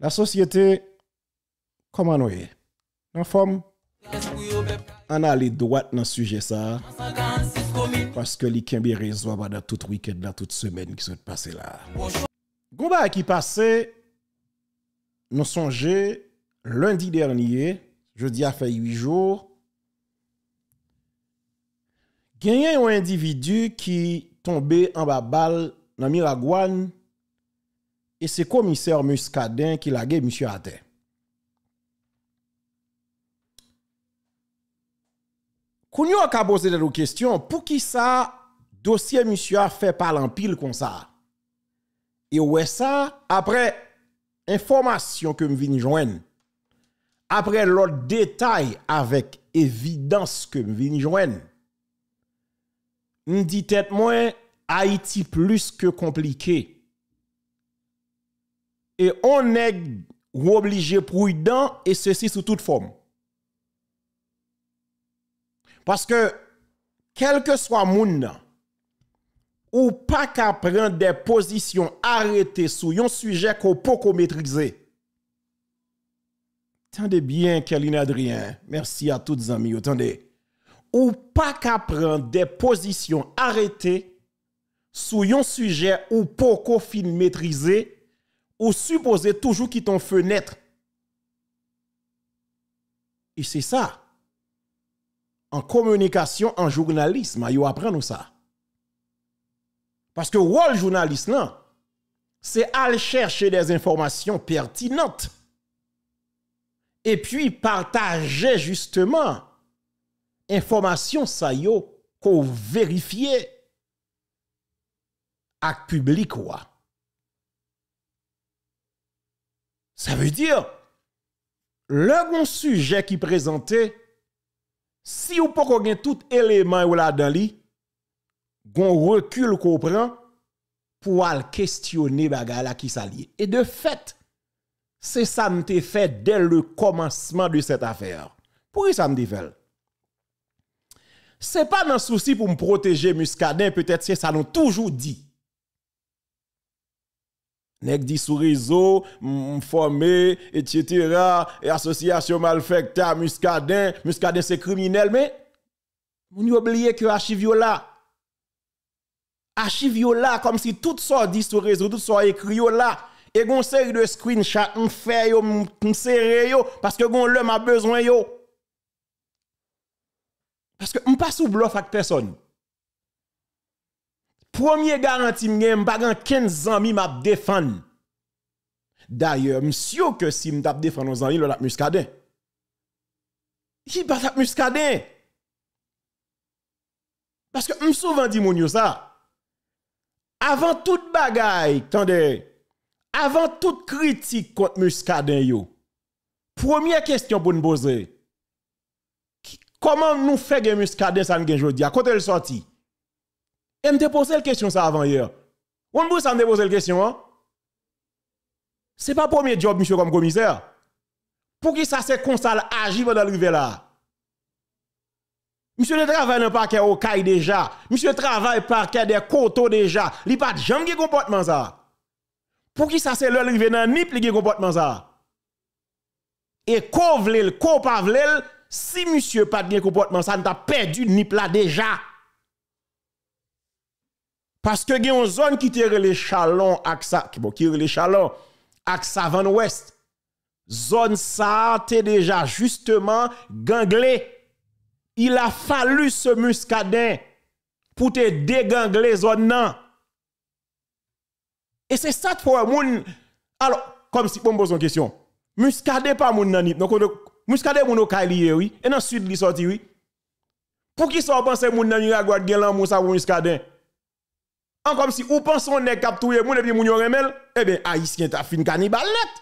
La sosyete, koman wè? Nan fòm, an alè dwat nan sujè sa, paske li kenbe rezwa ba da tout wikèd, da tout sèmen ki sòt pase la. Gouba ki pase, nou sonje, lundi derniye, jodi a fè yuwi jòr, genyen yon individu ki tombe an ba bal nan Miragouan, E se komiseur Mouss Kadin ki lage Moussia Ate. Koun yo ak a boze de nou kestyon, pou ki sa dosye Moussia fe palan pil kon sa. E ouwe sa, apre informasyon ke m vini joen. Apre lot detay avek evidans ke m vini joen. Ndi tet mwen Haiti plus ke komplikey. E one ou oblige prou y dan, e se si sou tout fom. Paske, kelke swa moun nan, ou pa ka pren de posisyon arete sou yon suje ko poko metrize. Tande bien, Kelina Adrien, mersi a tout zami, ou tande, ou pa ka pren de posisyon arete sou yon suje ou poko fin metrize, Ou suppose toujou ki ton fè netre. E se sa, an komunikasyon an jounalisme, ay ou apren nou sa. Paske wòl jounalisme nan, se al chèrche des informasyon pertinant. E pi partaje justeman, informasyon sa yo, kou verifiye, ak publik wò. Sa vey diyo, le gon suje ki prezante, si ou pa kon gen tout eleman ou la dan li, gon rekyl ko pren pou al kestyone baga la ki sa li. E de fet, se sa mte fe del le komansman de set afer. Pouye sa mte fel? Se pa nan souci pou m proteje muskaden, petet se sa nan toujou di. Nèg dit sur réseau, formé, etc. Et association malfecta, muscadin, muscadin c'est criminel, mais on oublié que archive là. Archive là, comme si tout soit dit sur réseau, tout soit écrit là. Et gon série de screenshot, on fait yo, on yo, parce que gon l'homme a besoin yo. Parce que on pas sous bluff avec personne. Premier garantie, m'gen m'bagan 15 ans amis m'a défendre. D'ailleurs, monsieur que si m'tap défendre nos amis le la muscadin. qui pas lap muscadin. Parce que m'souvent souvent dit mon ça. Avant toute bagaille, attendez. Avant toute critique contre muscadin yo. Première question pour nous poser. Comment nous fait que muscadin ça nous jodi à côté le sorti et me posé la question ça avant hier. On peut ça déposer posé la question. Hein? C'est pas premier job, monsieur, comme commissaire. Pour qui ça c'est qu'on ça dans dans l'arrivée là? Monsieur le travail pas qu'à au caille déjà. Monsieur travaille parquet des coteaux déjà. Il pas de jamais comportement ça. Pour qui ça c'est le arrivé dans nip li comportement ça? Et ko le ko pa si monsieur pas de comportement ça, n'a t'a perdu nip là déjà. Parce que il y a une zone qui tire les chalons avec sa, bon, qui les chalons axa Ouest. Zone ça, t'es déjà justement ganglé. Il a fallu ce muscadin pour te dégangler zone nan. Et c'est ça pour moun. Alors, comme si on pose une question. Muscadet pas mon nan Donc, muscadet mon au oui. Et dans sud, il sorti, oui. Pour qui ça pense moun nan Miragouad, gen lan moun sa moun muscadin? comme si ou pense on est cap moun et puis moun yon eh bien haïtien ta fin cannibal net.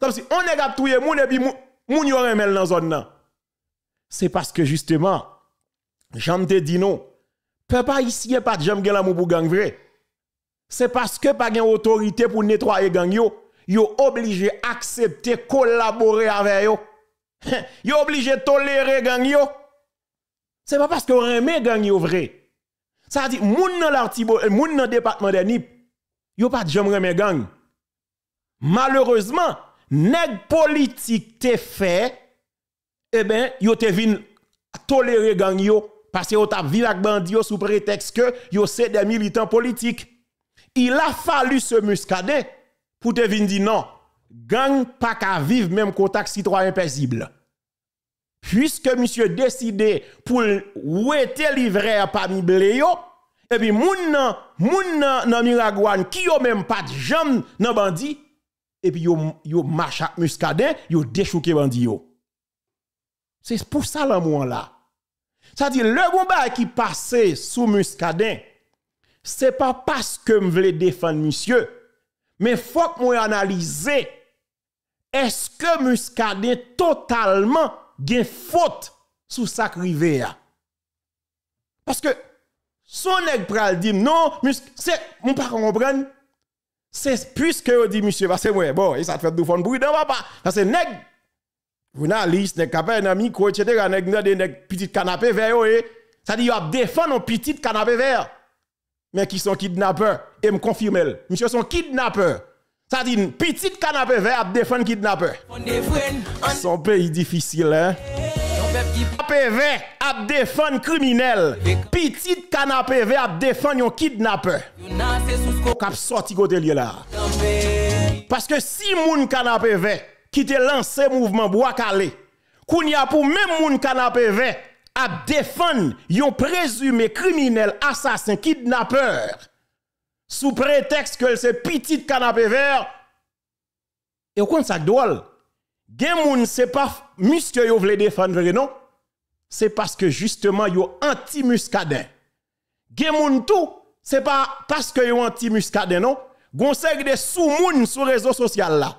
Comme si on est cap moun et puis moun yon remel dans zone là. C'est parce que justement j'aime te dit non. Peuple haïtien pas de gen l'amour pour gang vrai. C'est parce que pas gen autorité pour nettoyer gang yo, yo obligé accepter collaborer avec yo. yo obligé tolérer gang yo. C'est pas parce que on remet gang yo vrai. Ça dit, moun dans l'artibo, eh, moun dans département de NIP, yo pas de jamre mes gang. Malheureusement, nèg politique te fait, eh ben, yo te vin tolérer gang yo, parce que yo tap vivak avec bandits sous prétexte que yo c'est des militants politiques. Il a fallu se muscader pour te dire non, gang pas qu'à vivre même contact citoyen paisible puisque monsieur décidé pour wete livrer parmi Bleyo, et eh puis moun nan moun nan nan miragouane qui yon même pas de jambes nan bandi et eh puis yo yo marche à muscadin yo déchouqué bandi yo c'est pour ça l'amour là ça dire le combat qui passait sous muscadin c'est pas parce que me voulais défendre monsieur mais faut que moi analyser est-ce que muscadin totalement gen faute sous sac rivière. Parce que son nèg pral dit non, c'est mon pas comprendre. C'est puisque on dit monsieur parce que moi bon, et ça fait du fond bruit dans papa parce que nèg journaliste, nèg ami dans micro etc. nèg des nèg petit canapé vert Ça dit il a défendre un petit canapé vert. Mais qui sont kidnappeurs et me confirmer. Monsieur sont kidnappeurs. Ça dit une petite canapé vert à défendre kidnapper. Son pays difficile, hein? Canapé vert à défendre criminel. Petite canapé vert à défendre un kidnapper. Cap sorti côté là. Parce que si moun canapé vert qui te lancé mouvement bois calé, a pour même moun canapé vert à défendre un présumé criminel, assassin, kidnapper sous prétexte que c'est petit canapé vert. Et au compte ça drôle. Gen moun c'est pas musque yo vle défendre non. C'est parce que justement yo anti muscadin. Gen moun tout, c'est pas parce que yo anti muscadin non. Gon de sous moun sur réseau social là.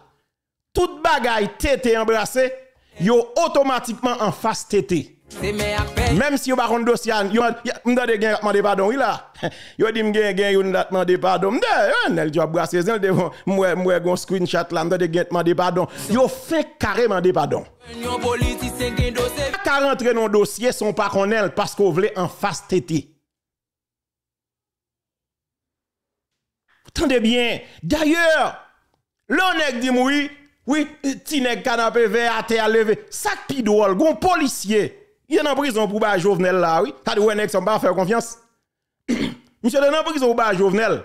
Tout bagay tete embrassé, yo automatiquement en face tete. Même si vous avez un dossier, vous avez demandé pardon, oui là. Vous avez dit que vous avez demandé pardon. Vous avez dit que vous moi, demandé pardon. Vous avez un screenshot là, vous avez demandé pardon. Vous fait carrément des pardons. Quand rentrer dans le sont pas qu'on parce qu'on voulait en face tété. Tendez bien. D'ailleurs, l'on dit oui, oui, petit nèg canapé vert à terre levé. Sac pidoual, gon policier. Il est en prison pour ba Jovenel là, oui. T'as dit, ouais, pas faire confiance. monsieur est en prison pour ba Jovenel.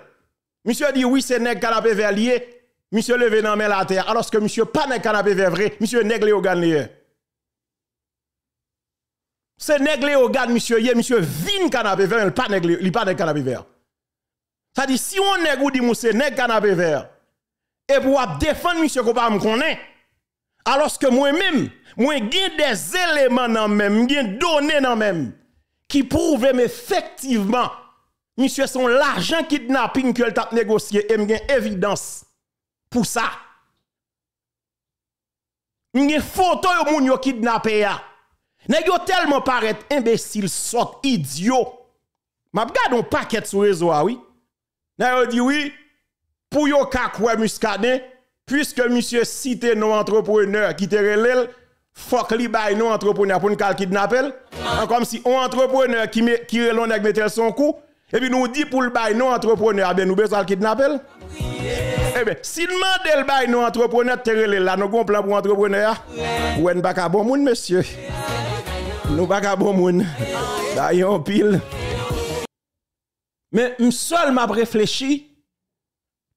Monsieur dit, oui, c'est nèg canapé vert, lié. Monsieur levé dans la terre. Alors que monsieur pas nèg canapé vert, vrai. Monsieur nèg Léogan lié. C'est nèg Léogan, monsieur yé, monsieur vin canapé vert, il pas nèg, pas de canapé vert. Ça dit, si on nèg ou dit, monsieur nèg canapé vert, Et pour défendre monsieur qu'on pas me connaît. alos ke mwen mèm, mwen gen des eleman nan mèm, mwen gen donè nan mèm, ki prouvem efektivman, miswe son l'ajan kidnapin ki el tat negosye, e mwen gen evidans pou sa. Mwen gen fote yo moun yo kidnapè ya. Nè yo telman paret imbesil, sot, idyo. Mab gade yon paket sou rezo awi, nè yo diwi, pou yo kakwe muskane, Piske msye site nou antroponeur ki tere lèl, fok li bay nou antroponeur pou nou kal kidnapèl, an ah. kom si, ou antroponeur ki relon ak metèl son kou, epi nou di pou l bay nou antroponeur, abe nou bezal kidnapèl. Ebe, si d'mande l bay nou antroponeur tere lèl, an nou gon plan pou antroponeur, ou en baka bon moun, msye. Nou baka bon moun. Ah, Dayon pil. Men, msye sol map reflechi,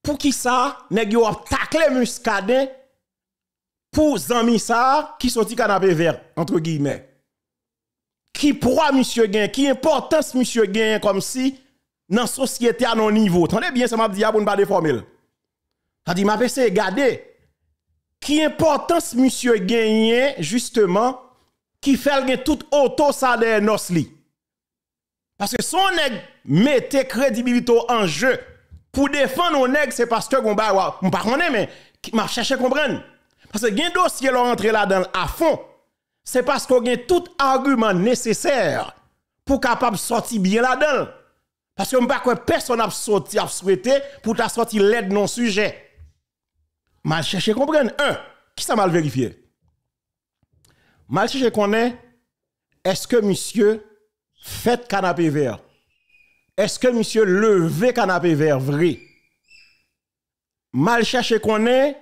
pour qui ça, nèg yo tacle muscadin pour zami ça qui sorti canapé vert entre guillemets. Qui pourra monsieur gain, qui importance monsieur gain comme si dans société à nos niveaux Tendez bien ça m'a dit ah, pour ne pas de Ça dit m'a pensé regarder. qui importance monsieur Gain justement qui fait tout auto ça des nos li. Parce que son nèg mettait crédibilité en jeu pour défendre nos c'est parce que on ne on pas connaît mais m'a à comprendre parce que un dossier leur rentrer là-dedans à fond c'est parce qu'on a tout argument nécessaire pour capable sortir bien là-dedans parce que pas personne a sorti a souhaité pour ta nos l'aide non sujet m'a cherché comprendre un qui ça mal vérifié mal cherché comprendre. est-ce que monsieur fait canapé vert eske monsye leve kan api ver vri? Mal chache konen,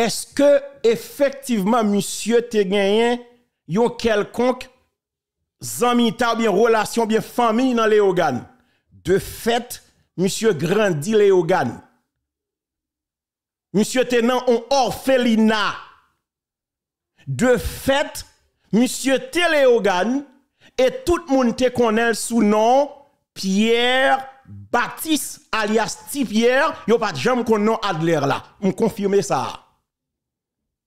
eske efektivman monsye te genyen yon kelkonk zanmita ou bie relasyon, bie fami nan le ogan? De fet, monsye grandi le ogan. Monsye te nan on orfelina. De fet, monsye te le ogan e tout moun te konen sou nan Pierre Baptiste, alias Ti Pierre, yo pati jom konon Adler la. M konfirme sa.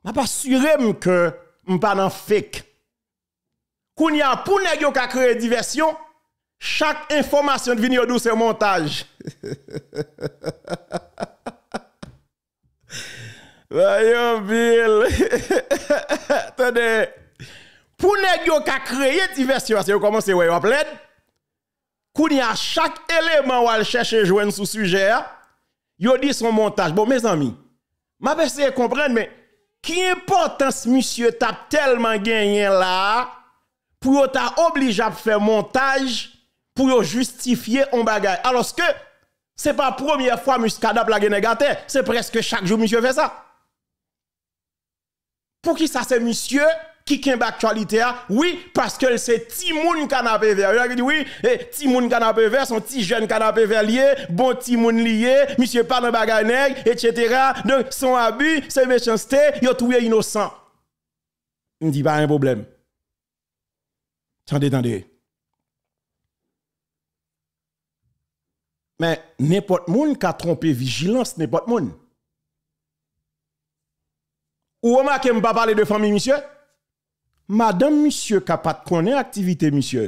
Ma pa surem ke m pa nan fake. Koun ya, pou nek yo ka kreye diversyon, chak informasyon vini yo dou se montaj. Bayon, Bill. Tade, pou nek yo ka kreye diversyon, se yo komanse wey wap lede, y a chaque élément ou al chercher joindre sous sujet, yo dit son montage. Bon, mes amis, m'a essayer de comprendre, mais qui importance monsieur t'a tellement gagné là pour t'a obligé à faire montage pour justifier un bagage. Alors que c'est pas la première fois Muscada la négateur, c'est presque chaque jour monsieur fait ça. Pour qui ça c'est monsieur qui est l'actualité ah, Oui, parce que c'est Timoun canapé vert. Il a dit oui, eh, Timoun canapé vert, son petit jeune canapé vert lié, bon Timoun lié, monsieur parle en bagarre etc. Donc son abus, ses méchanceté, il a trouvé innocent. Il dit pas un problème. Attendez, attendez. Mais n'importe monde qui a trompé vigilance, n'importe monde. Ou on je ne pas parler de famille, monsieur. madame misye kapat konen aktivite misye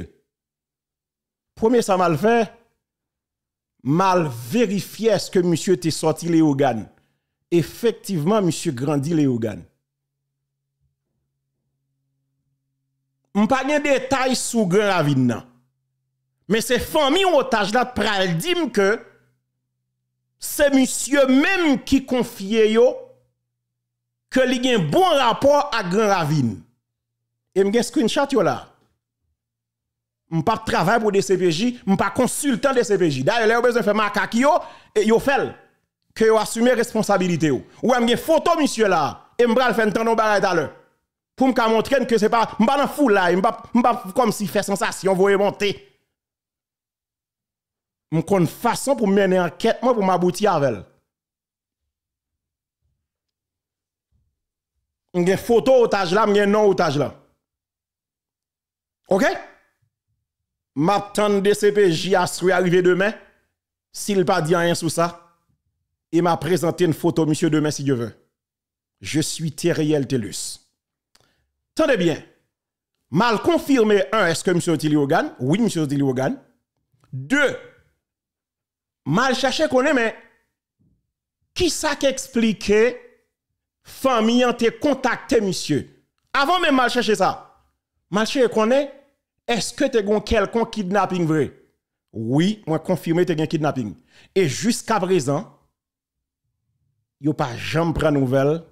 pwemye sa mal fè mal verifye eske misye te soti le ogan efektiveman misye grandi le ogan mpa gen detay sou gen ravine nan men se fè mi otaj la pral dim ke se misye menm ki konfye yo ke li gen bon rapport a gen ravine Et je screenshot yo là. Je ne pas pour des CPJ, je ne pas consultant des CPJ. D'ailleurs, là, besoin de faire ma kakio, et yo fait que yo assume responsabilité ou. Ou une photo monsieur là, et m'bral faire un temps barrage Pour me montrer que ce n'est pas m'pa dans fou là, m'pa pas comme si fait sensation voyez monter. une façon pour mener enquête moi pour m'aboutir avec. une photo otage là, un nom otage là. OK Ma M'attend CPJ a ce arriver demain s'il pas dit rien sur ça et m'a présenté une photo monsieur demain si Dieu veux. Je suis Teriel Telus. Tenez bien. Mal confirmé un est-ce que monsieur Otili Oui monsieur Otili Deux mal cherché qu'on est mais qui ça qui famille en te contacté monsieur avant même mal chercher ça mal cherché qu'on est est-ce que tu as quelqu'un kidnapping vrai? Oui, moi confirmé tu as kidnapping. Et jusqu'à présent, yo pas jamais de nouvelle.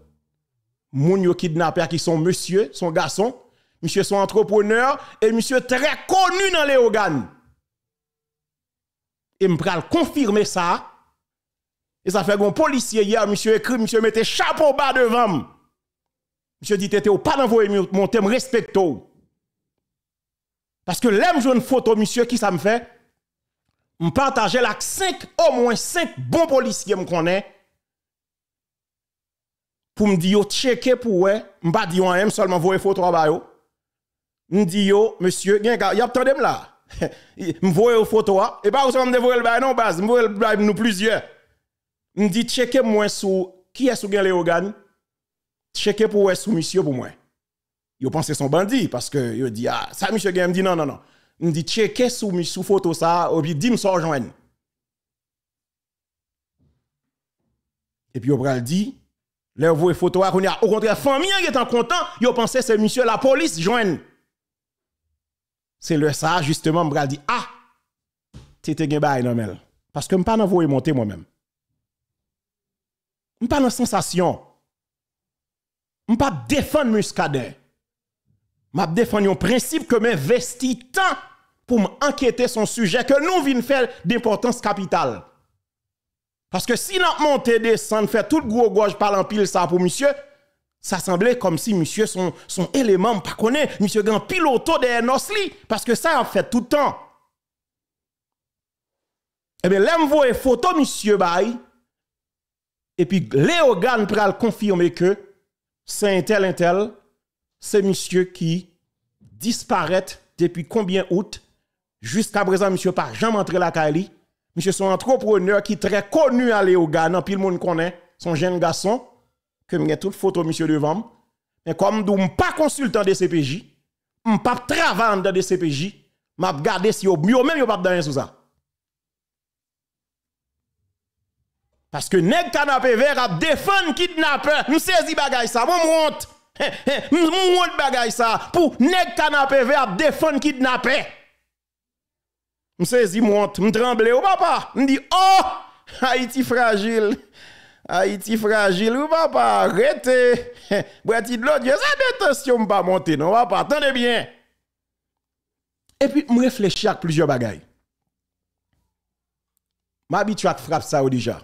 Moun yo qui sont monsieur, son garçon, monsieur son entrepreneur et monsieur très connu dans les organes. Et peux confirmer ça. Et ça fait un policier hier, monsieur écrit, monsieur mettait chapeau bas devant. Monsieur dit, Tu au pas d'envoyer mon thème, respecte parce que l'aime jeune une photo, monsieur, qui ça me fait Je partage la 5, au moins 5 bons policiers me connaissent pour me dire checker pour ouais pas dire aime seulement voyez photo à yo. yo me yo, monsieur y'a y a me là m'voyer photo hein? et pas seulement m'voyer le bail non base m'voyer le bail nous plusieurs me dit checker moi sous qui est sous gen checker pour ouais sous monsieur pour moi yo pensé son bandit parce que yo dit ah ça monsieur il me dit non non non me dit checker sous sous photo ça Et puis dis me sort joindre et puis on pral dit leur voit photo ah, qu'on a au contraire famille hein, qui est content yo pensé c'est monsieur la police joindre c'est le ça justement me dit ah t'es gain bail non parce que me pas me monter moi-même Je me pas dans sensation Je me pas défendre muscadet m'a défendu un principe que m'investit tant pour m'enquêter son sujet que nous vin faire d'importance capitale. Parce que si nous montons descend faire tout gros gorge par l'empile ça pour monsieur, ça semblait comme si monsieur son, son élément pas connaît, monsieur grand pilote de Nosli, parce que ça a fait tout le temps. Eh bien, l'envoie photo monsieur et puis Léogan pral confirmer que c'est un tel, un tel, c'est monsieur qui disparaît depuis combien août jusqu'à présent monsieur pas jamais entré la Cali monsieur son entrepreneur qui est très connu à Léogane puis pile monde connaît son jeune garçon que toutes toute photo monsieur devant mais comme nous pas consultant de CPJ je ne pas travaillant dans de CPJ m'a gardé si au mieux même pas dans ça parce que nèg canapé vert a défendre nous nous saisi bagage ça mon honte Moun bagay ça pour nèg canapé vert à défendre kidnapper. M'saisi monte, m'tremble ou papa, m'di oh Haïti fragile. Haïti fragile ou papa, arrête. Brati de l'autre, ça attention pas monter non papa, attendez bien. Et puis m'réfléchis à plusieurs bagailles. M'habitue à frappe ça ou déjà.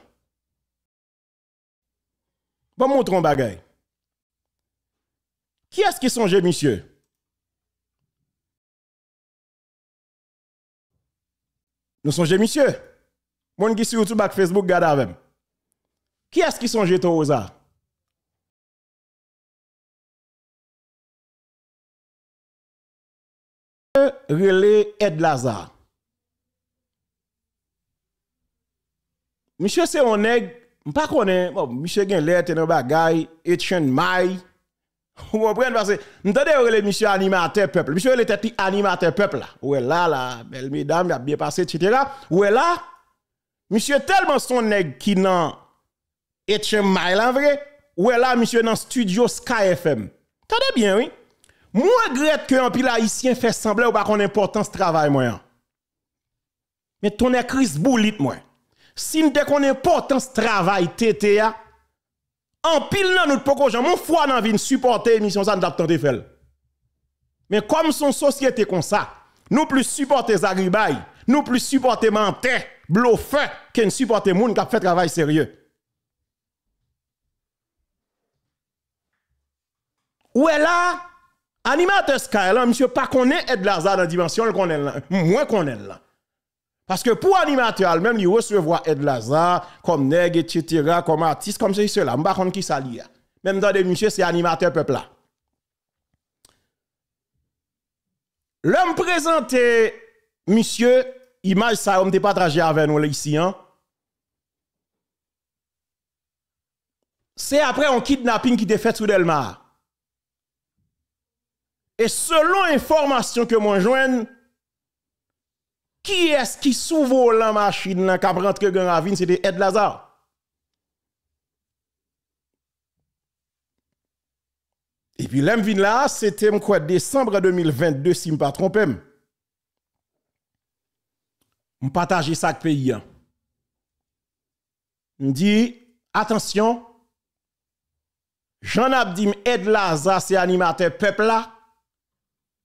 Bon, montrons bagay. Ki as ki sonje, misye? Non sonje, misye? Mon ngi si YouTube ak Facebook gada avèm. Ki as ki sonje, to oza? Mise, se onè, mpa konè, bon, Mise gen lè tenè bak gè, Hè chèn mèy, Vous comprenez? Parce que, eu le monsieur animateur peuple. Monsieur, le petit animateur peuple là. est là, la belle mesdames, il a bien passé, etc. est là, monsieur, tellement son nègre qui est été mal en vrai. est là, monsieur, dans studio Sky FM. tenez bien, oui. Moi, regrette que un pile haïtien fait semblant ou pas qu'on importance travail, moi. Hein. Mais ton est Chris Boulit, moi. Si nous qu'on importance travail, TTA, Anpil nan nou t'poko jan, moun fwa nan vi n'suporte misyon sa n'dap tante fel. Men kom son sosyete kon sa, nou plis suportez agribay, nou plis suportez mantè, blofè, ke n'suporte moun kap fè travay serye. Ou e la, animatè skay lan, msye pa konen Edlazar nan dimensyon konen lan, mwen konen lan. Parce que pour animateur, même, il recevoir Ed Lazar, comme Neg, etc., comme artiste, comme ceci, cela. M'ba qui s'allie. Même dans des monsieur, c'est animateur peuple là. L'homme présenté, monsieur, image ça, on ne pas avec nous ici, hein. C'est après un kidnapping qui te fait sous Delmar. Et selon l'information que moi joigne, qui est-ce qui s'ouvre la machine là qui rentre dans la ville, c'était Ed lazar Et puis l'aime vin là, c'était quoi décembre 2022 si je pas trompé. Je partage ça avec pays. Hein. Je dit attention Jean Abdim Ed Lazar, c'est animateur peuple là.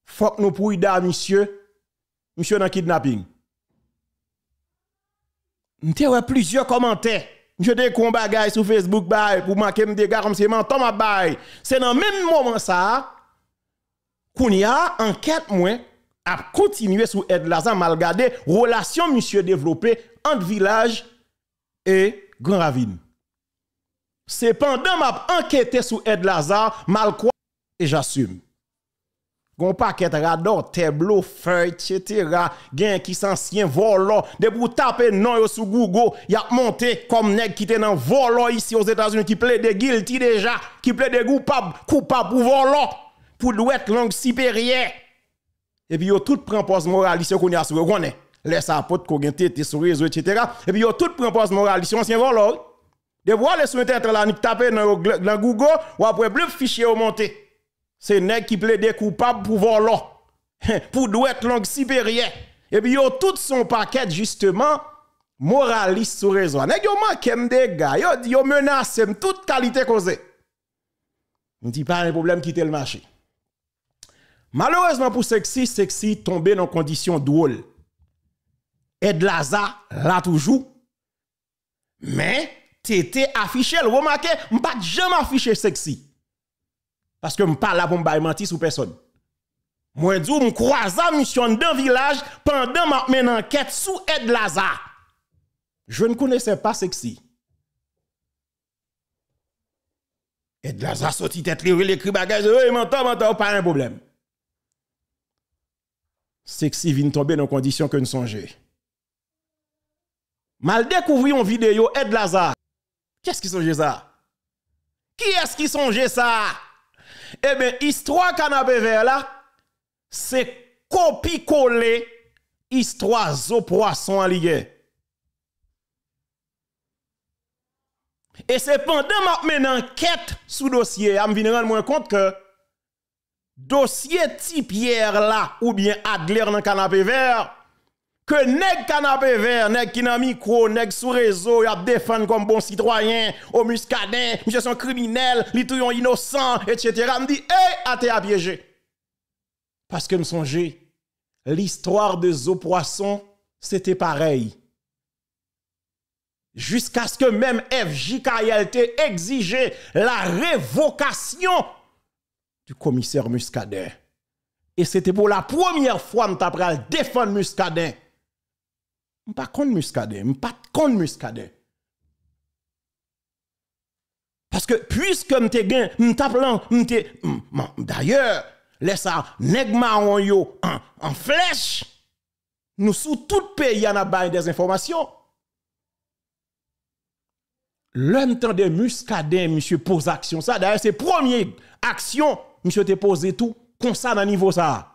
Faut que nous puissions monsieur monsieur dans kidnapping. M'te vois plusieurs commentaires. Je des combats sur Facebook pour manquer des gars comme c'est menton ma C'est dans le même moment ça a enquête moins a continuer sur Ed Lazan malgré relation monsieur développé entre village et Grand Ravine. Cependant, m'a enquêté sur Ed Lazar, mal quoi, et j'assume. Gon paquet radon, tableau, feuille, etc. Gen qui s'ancien volant. De vous tape non yo sous Google, y a monté comme nek qui te dans volant ici aux États-Unis qui des guilty déjà, qui plaide coupable, coupable pour volo. pour être langue supérieure. Et puis yo tout prend pose moraliste qu'on y a qu'on connaît. Les apotes qu'on ont tete sur réseau etc. Et puis yo tout prend pose moraliste ancien volant. De voir les sur internet là ni taper dans Google ou après bleu fichier ou monte c'est nèg qui plaide coupable pour voler, pour douette langue sibérien Et eh puis, a tout son paquet, justement, moraliste sur raison. Nèg Yon a des gars, yo dit Vous toute qualité causée. On dit pas un problème quitter le marché. Malheureusement pour sexy, sexy tombé dans conditions Et de Laza, là toujours. Mais, t'étais affiché, le remarquez, m'pas jamais affiché sexy. Parce que je ne parle pas pour me mentir sur personne. Moi, je me je croise mission dans village pendant que je une enquête sous Ed Laza. Je ne connaissais pas sexy. Ed Laza sorti tête libre, il écrit bagage, il m'entend, m'entend, pas un problème. Sexy vient tomber dans conditions que ne songeons. Mal découvrir une vidéo Ed Lazar. Qu'est-ce qui songe ça? Qui est-ce qui songe ça? Ebe, eh istro a kanabe ver la, se kopi kole istro a zo proason a liye. E se pandan ma men an ket sou dosye, am vinan an mwen kont ke, dosye ti pier la ou bien agler nan kanabe ver, que nèg canapé vert, nèg qui nan micro, nèg sous réseau, y a défendre comme bon citoyen, au muscadin, monsieur son criminel, les innocents, innocent, etc. me dit, hey, a te Parce que me songe, l'histoire de Zo Poisson, c'était pareil. Jusqu'à ce que même FJKLT exigeait la révocation du commissaire Muscadin. Et c'était pour la première fois que je défendre Muscadin pas contre muscadet, pas contre muscadet. Parce que puisque m'te gain, je plan, m'te d'ailleurs, laisse ça négma on yo en, en flèche. Nous sous tout pays en a des informations. L'homme temps de muscadet monsieur pose action ça d'ailleurs c'est première action monsieur te posé tout comme ça dans niveau ça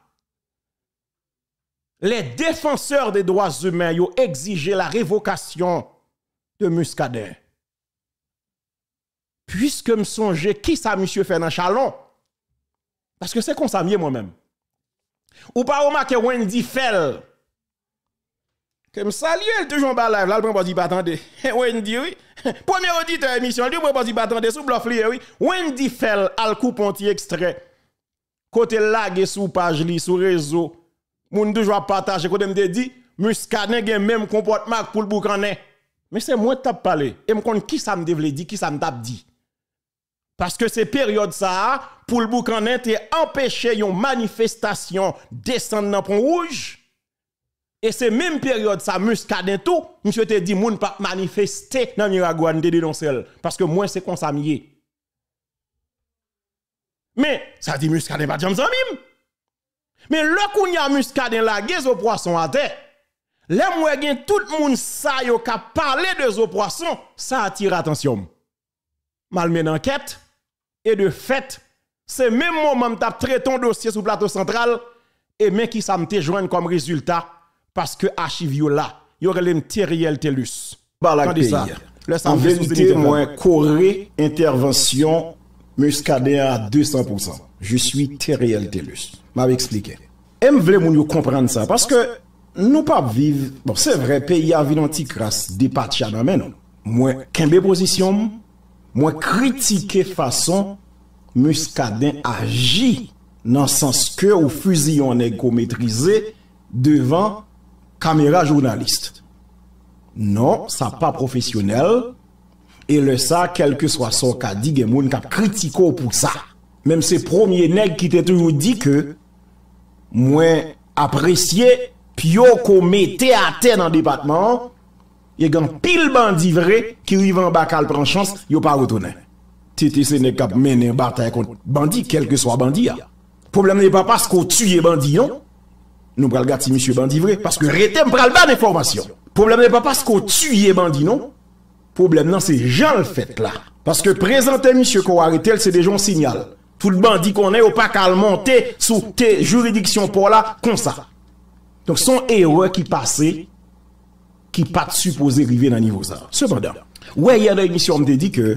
les défenseurs des droits humains ont exigé la révocation de Muscadet. Puisque me songe qui ça monsieur Fernand Chalon, parce que c'est qu'on s'amuse moi-même. Ou pas que Wendy Fell, que salue toujours en bas live, là, le prend pas attendez. Wendy, oui. Premier auditeur émission, lui, pas dit, attendez, sous bluff, oui. Wendy Fell, al coup extrait. Côté lag sous page li, sous réseau moun toujours partager quand me dit muscadet gen même comportement pour le mais c'est moi t'a parlé et me compte qui ça me devait dire qui ça me t'a dit parce que ces périodes ça pour le boucanet te empêché une manifestation le pont rouge et c'est même période ça muscadet tout monsieur te dit moun pas manifester dans Miragouane de dénoncer parce que moi c'est comme ça mais ça dit muscadet pas jamais Men lò koun ya muskaden la ge zoproason ate, lè mwen gen tout moun sa yo ka pale de zoproason, sa atire atensyon. Mal men anket, e de fet, se men moun mam tap tre ton dosye sou plato sentral, e men ki sa mte jwen kom rezultat, paske achiv yo la, yo relem teriyel telus. Ba lak peyi, anvenite mwen kore, intervensyon, muskaden a 200%. Je suis teriel telus. M'ave explike. M vle moun yo komprende sa, paske nou pa vive, bon se vre, pe y avin an ti kras, di pati an amè non. Mwen kembe pozisyon, mwen kritike fason mous kaden aji nan sanske ou fuzi yon e kometrize devan kamera jounaliste. Non, sa pa profesyonel, e le sa kelke swa son ka dige moun ka kritiko pou sa. Mem se promye neg ki te toujou di ke mwen apresye pyo ko mette a ten an depatman, ye gen pil bandi vre ki rivan bakal pran chans, yo pa wotounen. Tete se ne kap menen batay kon bandi, kelke swa bandi ya. Problem ne pa pas ko tuye bandi yon, nou pral gati misye bandi vre, paske rete m pral ban e formasyon. Problem ne pa pas ko tuye bandi yon, problem nan se jan l fèt la. Paske prezante misye ko haritel se dejon sinyal. Fout ban di konè ou pa kal montè sou te juridiksyon pou la konsa. Donk son erre ki pase, ki pati suppose rive nan nivou sa. Sebandan, wè yè da emisyon mde di ke,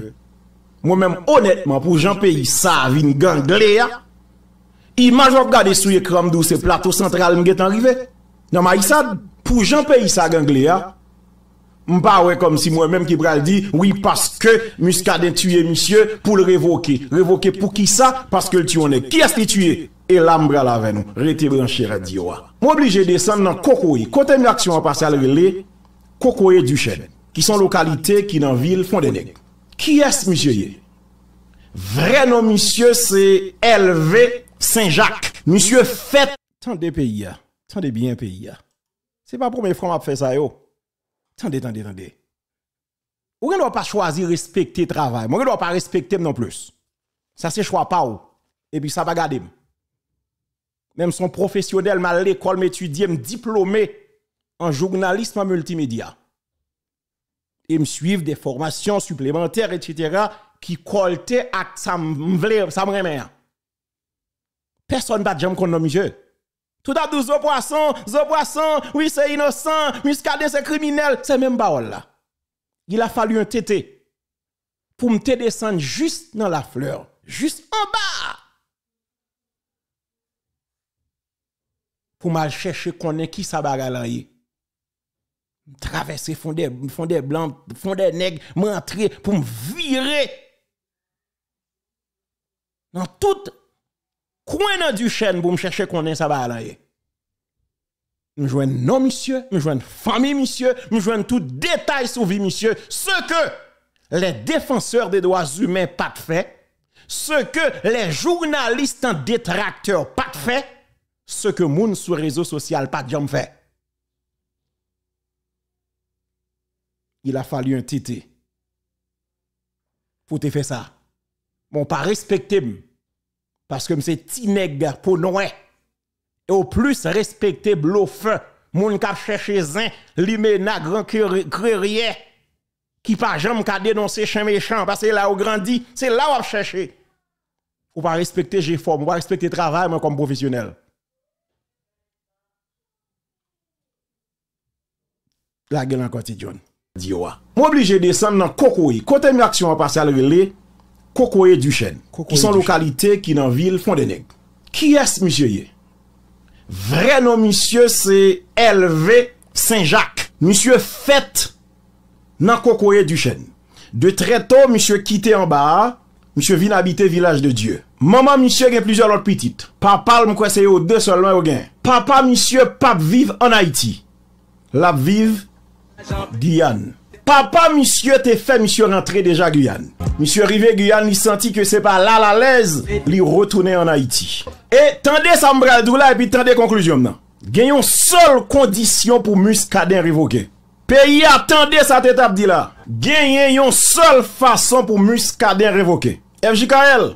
mwen mèm honètman pou Jean-Pierre Issa avin ganglè ya, imajor gade sou ye kram dou se plato sentral mget anrive. Nan ma Issa, pou Jean-Pierre Issa ganglè ya, Mpa wey kom si mwen menm ki bral di, oui paske muska den tuye misye pou l revoke. Revoke pou ki sa? Paske l tuyonek. Ki es li tuye? E lam bral ave nou. Reti bran chere diwa. Mwen oblije desan nan kokoyi. Kote mwen aksyon apasal rile, kokoyi du chen. Ki son lokalite ki nan vil fondenek. Ki es misye ye? Vrenon misye se LV Saint-Jacques. Misye fet. Tande peyi ya. Tande bien peyi ya. Se pa pou mwen fron ap fe sayo. Attendez, attendez, attendez. Ou ne doit pas choisir respecter le travail. Moi, ne doit pas respecter non plus. Ça, c'est choix pas ou. Et puis, ça va garder. Même son professionnel, mal l'école, me diplômé en journalisme multimédia. Et me suivre des formations supplémentaires, etc., qui coltaient à ça me hein. Personne ne bat jamais contre monsieur. Tout à tout, zo poisson, zo poisson, oui, c'est innocent, muscade, c'est criminel, c'est même parole là. Il a fallu un tété pour me descendre juste dans la fleur, juste en bas. Pour me chercher qu'on qui sa bagaille Traverser, fondé, fondé blanc, fondé nègre, m'entrer pour me virer dans toute Kwen nan du chen pou m chèche kwen nan sa ba alaye? M jwen nan misye, m jwen fami misye, m jwen tout detay souvi misye, se ke le defanseur de doaz humen pat fè, se ke le jounaliste an detracteur pat fè, se ke moun sou rezo sosyal pat jom fè. Il a fali un titi. Fou te fè sa. Mon pa respecte m. Parce que c'est petit nègre pour nous. Et au plus respecter bluffin. Moun kap chercher zin, limena grand crérier. Qui pas jamais ka dénoncer méchant. Parce que là où grandit, c'est là où chercher. Ou pas respecter j'ai forme, ou pas respecter travail comme professionnel. La gueule en quotidien. Moi obligé de descendre dans Kokoui. Côté mi actions en passer à le Kokoye Duchenne, ki son lokalite ki nan vil Fondeneg. Ki es monsye ye? Vre nan monsye se LV Saint-Jacques. Monsye fet nan Kokoye Duchenne. De treto monsye kite an ba, monsye vin habite vilaj de Dieu. Maman monsye gen plizor lot pitit. Papa monsye se yo de solman o gen. Papa monsye pap vive an Haiti. Lap vive Guyanne. Pa pa misye te fe misye rentre deja Guyane. Misye rive Guyane li senti ke se pa la la lez li rotoune an Haiti. E tende sa mbradou la epi tende konkluzyon nan. Gen yon sol kondisyon pou mus kaden revoke. Pe yi atende sa tetap di la. Gen yon sol fason pou mus kaden revoke. FJKL.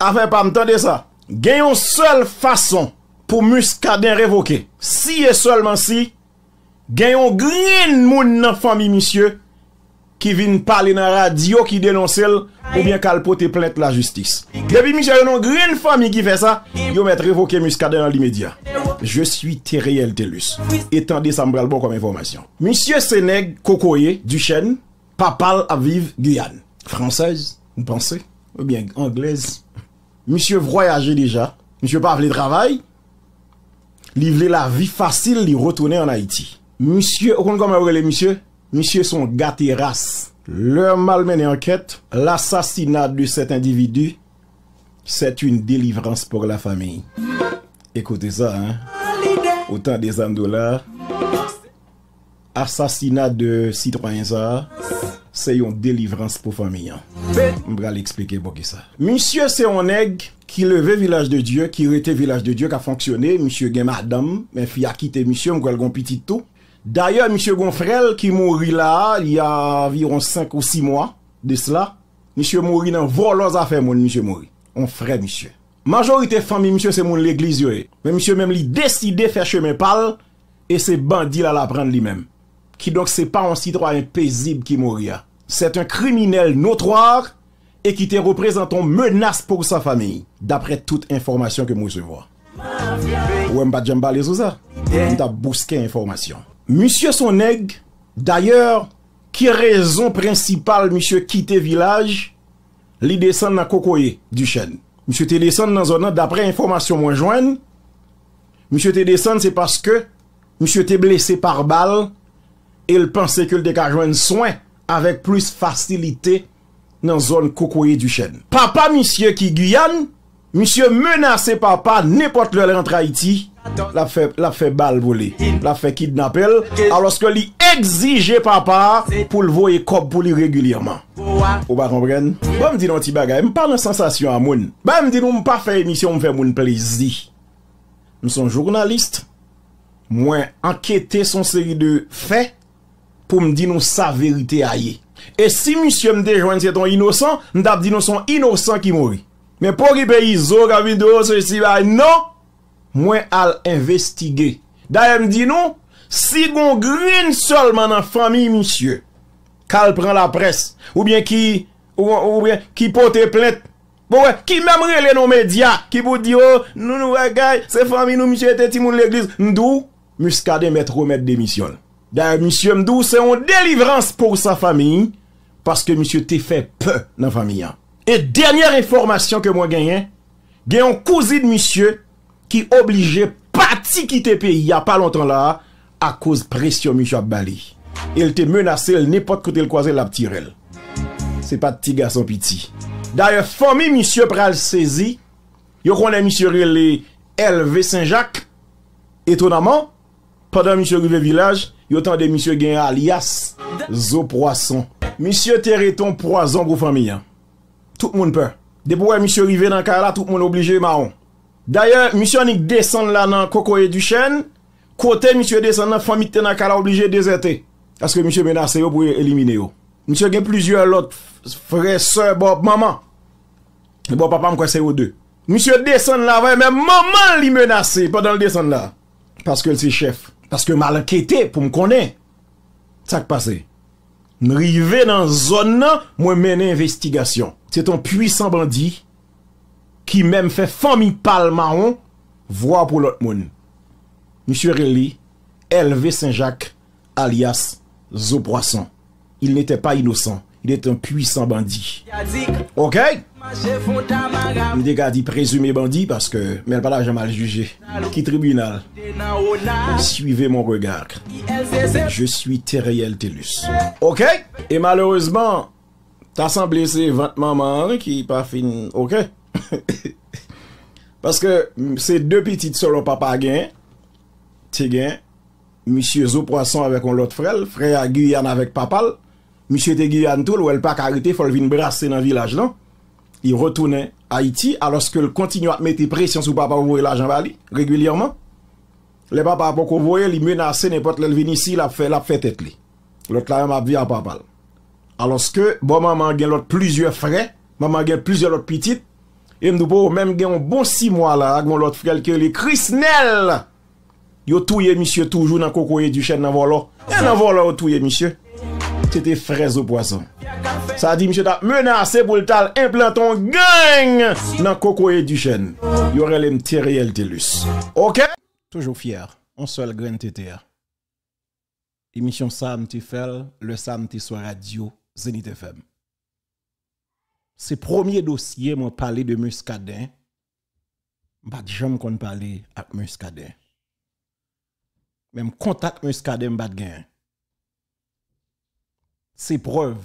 Afen pa mtende sa. Gen yon sol fason pou mus kaden revoke. Si e solman si. Gen yon glin moun nan fami misye. ki vin pale nan radyo ki denonsel, ou bien kalpote plente la justis. Depi mi se yo nan green fami ki fe sa, yo met revoke muskade nan li media. Je suis Teriel Telus. Etan desambralbon kom informasyon. Monsye Seneg Kokoye, Duchenne, papal aviv Giyan. Fransèz, mpense, ou bien anglèz. Monsye vroyaje deja, monsye pa avle travay, li vle la vi fasil li rotoune an Haiti. Monsye, okon kom avle monsye, Mishye son gati rase. Leur malmeni anket, l'assasinat de cet individu, set yon delivrans pou la fami. Ekote sa, an. O tan de zandola. Asasinat de sitwanyan sa, se yon delivrans pou fami. Mbra li ekspeke boke sa. Mishye se oneg ki leve Vilaj de Diyo, ki rete Vilaj de Diyo, ka fonksyone. Mishye gen ma adam, men fi akite mishye, mwen gwen gwen pitit tou. D'ayon, msye Gonfrel ki mouri la, li a viron 5 ou 6 mwa, dis la, msye mouri nan volon zafen moun, msye mouri. On fre msye. Majorite fami msye se moun l'eglizio e. Men msye men li deside fè chemè pal, e se bandi la la pran li men. Ki donk se pa ansi tro a yon pezib ki mouri a. Sèt un kriminel notroar, e ki te reprezenton menas pou sa fami. Dapre tout informasyon ke mou se vwa. Wè mba djemba le zoza, e mta bouske informasyon. Monsye Soneg, d'ayor, ki rezon prinsipal monsye kite vilaj, li desan nan kokoye du chen. Monsye te desan nan zonan, d'apre informasyon mwen jwen, monsye te desan se paske monsye te blese par bal, el pense ke l dek a jwen soen avek plus fasilite nan zonan kokoye du chen. Papa monsye ki Guyane, monsye menase papa nepot le rentra iti, La fe bal voli, la fe kidnapel, aloske li egzije papa pou l voye kop boli regulirman. Ou ba kompren? Ba m di nou ti bagay, m pa nan sensasyon a moun. Ba m di nou m pa fe emisyon m fe moun plezi. M son jounalist, mwen anketi son seri de fe pou m di nou sa verite a ye. E si m si m dejoen se ton inosan, m tap di nou son inosan ki mori. Me pou ki pe yi zon, ka video se si bay nan. Mwen al investige. Da yon mdi nou, si gon grin sol man nan fami monsye, kal pran la pres, oubyen ki, oubyen ki pote plet, oubyen ki memre le nou media, ki pou di, oh, nou nou agay, se fami nou monsye ete timoun l'eglise, mdou, mouskade mètrou mètre demisyon. Da yon monsye mdou, se yon delivrans pou sa fami, paske monsye te fe pe nan fami yon. E denyer informasyon ke mwen genyen, genyon kouzid monsye, ki oblije pati kite pe y a pa lontan la a kouz presyon mi chwa bali. El te menase el nepot koute el kwaze la ptirel. Se pati gason piti. Daye, fomi misye pral sezi, yo konde misye rile elve Saint-Jacques, etonaman, padan misye rive village, yo tande misye gen alias Zo Poisson. Misye tereton poison pou fami. Tout moun pe. De pouwe misye rive nan kare la, tout moun oblije maon. D'ayèr, msye anik desen la nan kokoye du chèn, kote msye desen la, famite nan kala oblije dezerte. Aske msye menase yo pou elimine yo. Msye gen plizye lot, fre, sè, bop, maman. Bop, papa mkwese yo de. Msye desen la, vè mè maman li menase, padan l desen la. Paske l se chef. Paske m alakete pou m konen. Sa k pase. M rive nan zon nan, mwen mene investigasyon. Se ton pwisan bandi, Ki mèm fè fòmipal maron, vwa pou lot moun. Monsie Réli, LV Saint-Jacques, alias Zoproissant. Il n'ete pa inosan. Il ete un puisan bandi. Ok? Mèm de gadi prezume bandi, paske mèl pala jè mal juje. Ki tribunal, suive mon regak. Je suis Teriel Telus. Ok? E malheureseman, ta san blese vantmanman, ki pa fin... Ok? Paske se de pitit solon papa gen Ti gen Mishye zo prason avek on lot frel Frey a Guyana vek papal Mishye te Guyana tou l wèl pa karite Fol vin brase nan vilaj lan non? I rotounen Haiti Aloske l kontinu atmete presyon sou papa Ou vwe la janvali, regwilyoman Le papa apok ou vwe li menase Nenpot l el vin isi la fetet li Lot la yon apvi a papal Aloske bon maman gen lot plizye frey Maman gen plizye lot pitit E mdou pou mèm gen yon bon 6 mwa la ag moun lot fkelke li Chris Nel. Yo touye misye toujou nan kokoye du chen nan volo. E nan volo yo touye misye. Tete frez ou boason. Sa di misye ta menase pou l tal implanton geng nan kokoye du chen. Yore lem teri el telus. Ok? Toujou fyer. On sol gren tete ya. Emisyon Sam Tifel. Le Sam Tiso Radio. Zenit FM. c'est premier dossier moi parler de muscadin pas bah, jamais qu'on parler à muscadin même contact muscadin m'pas bah, gain c'est preuve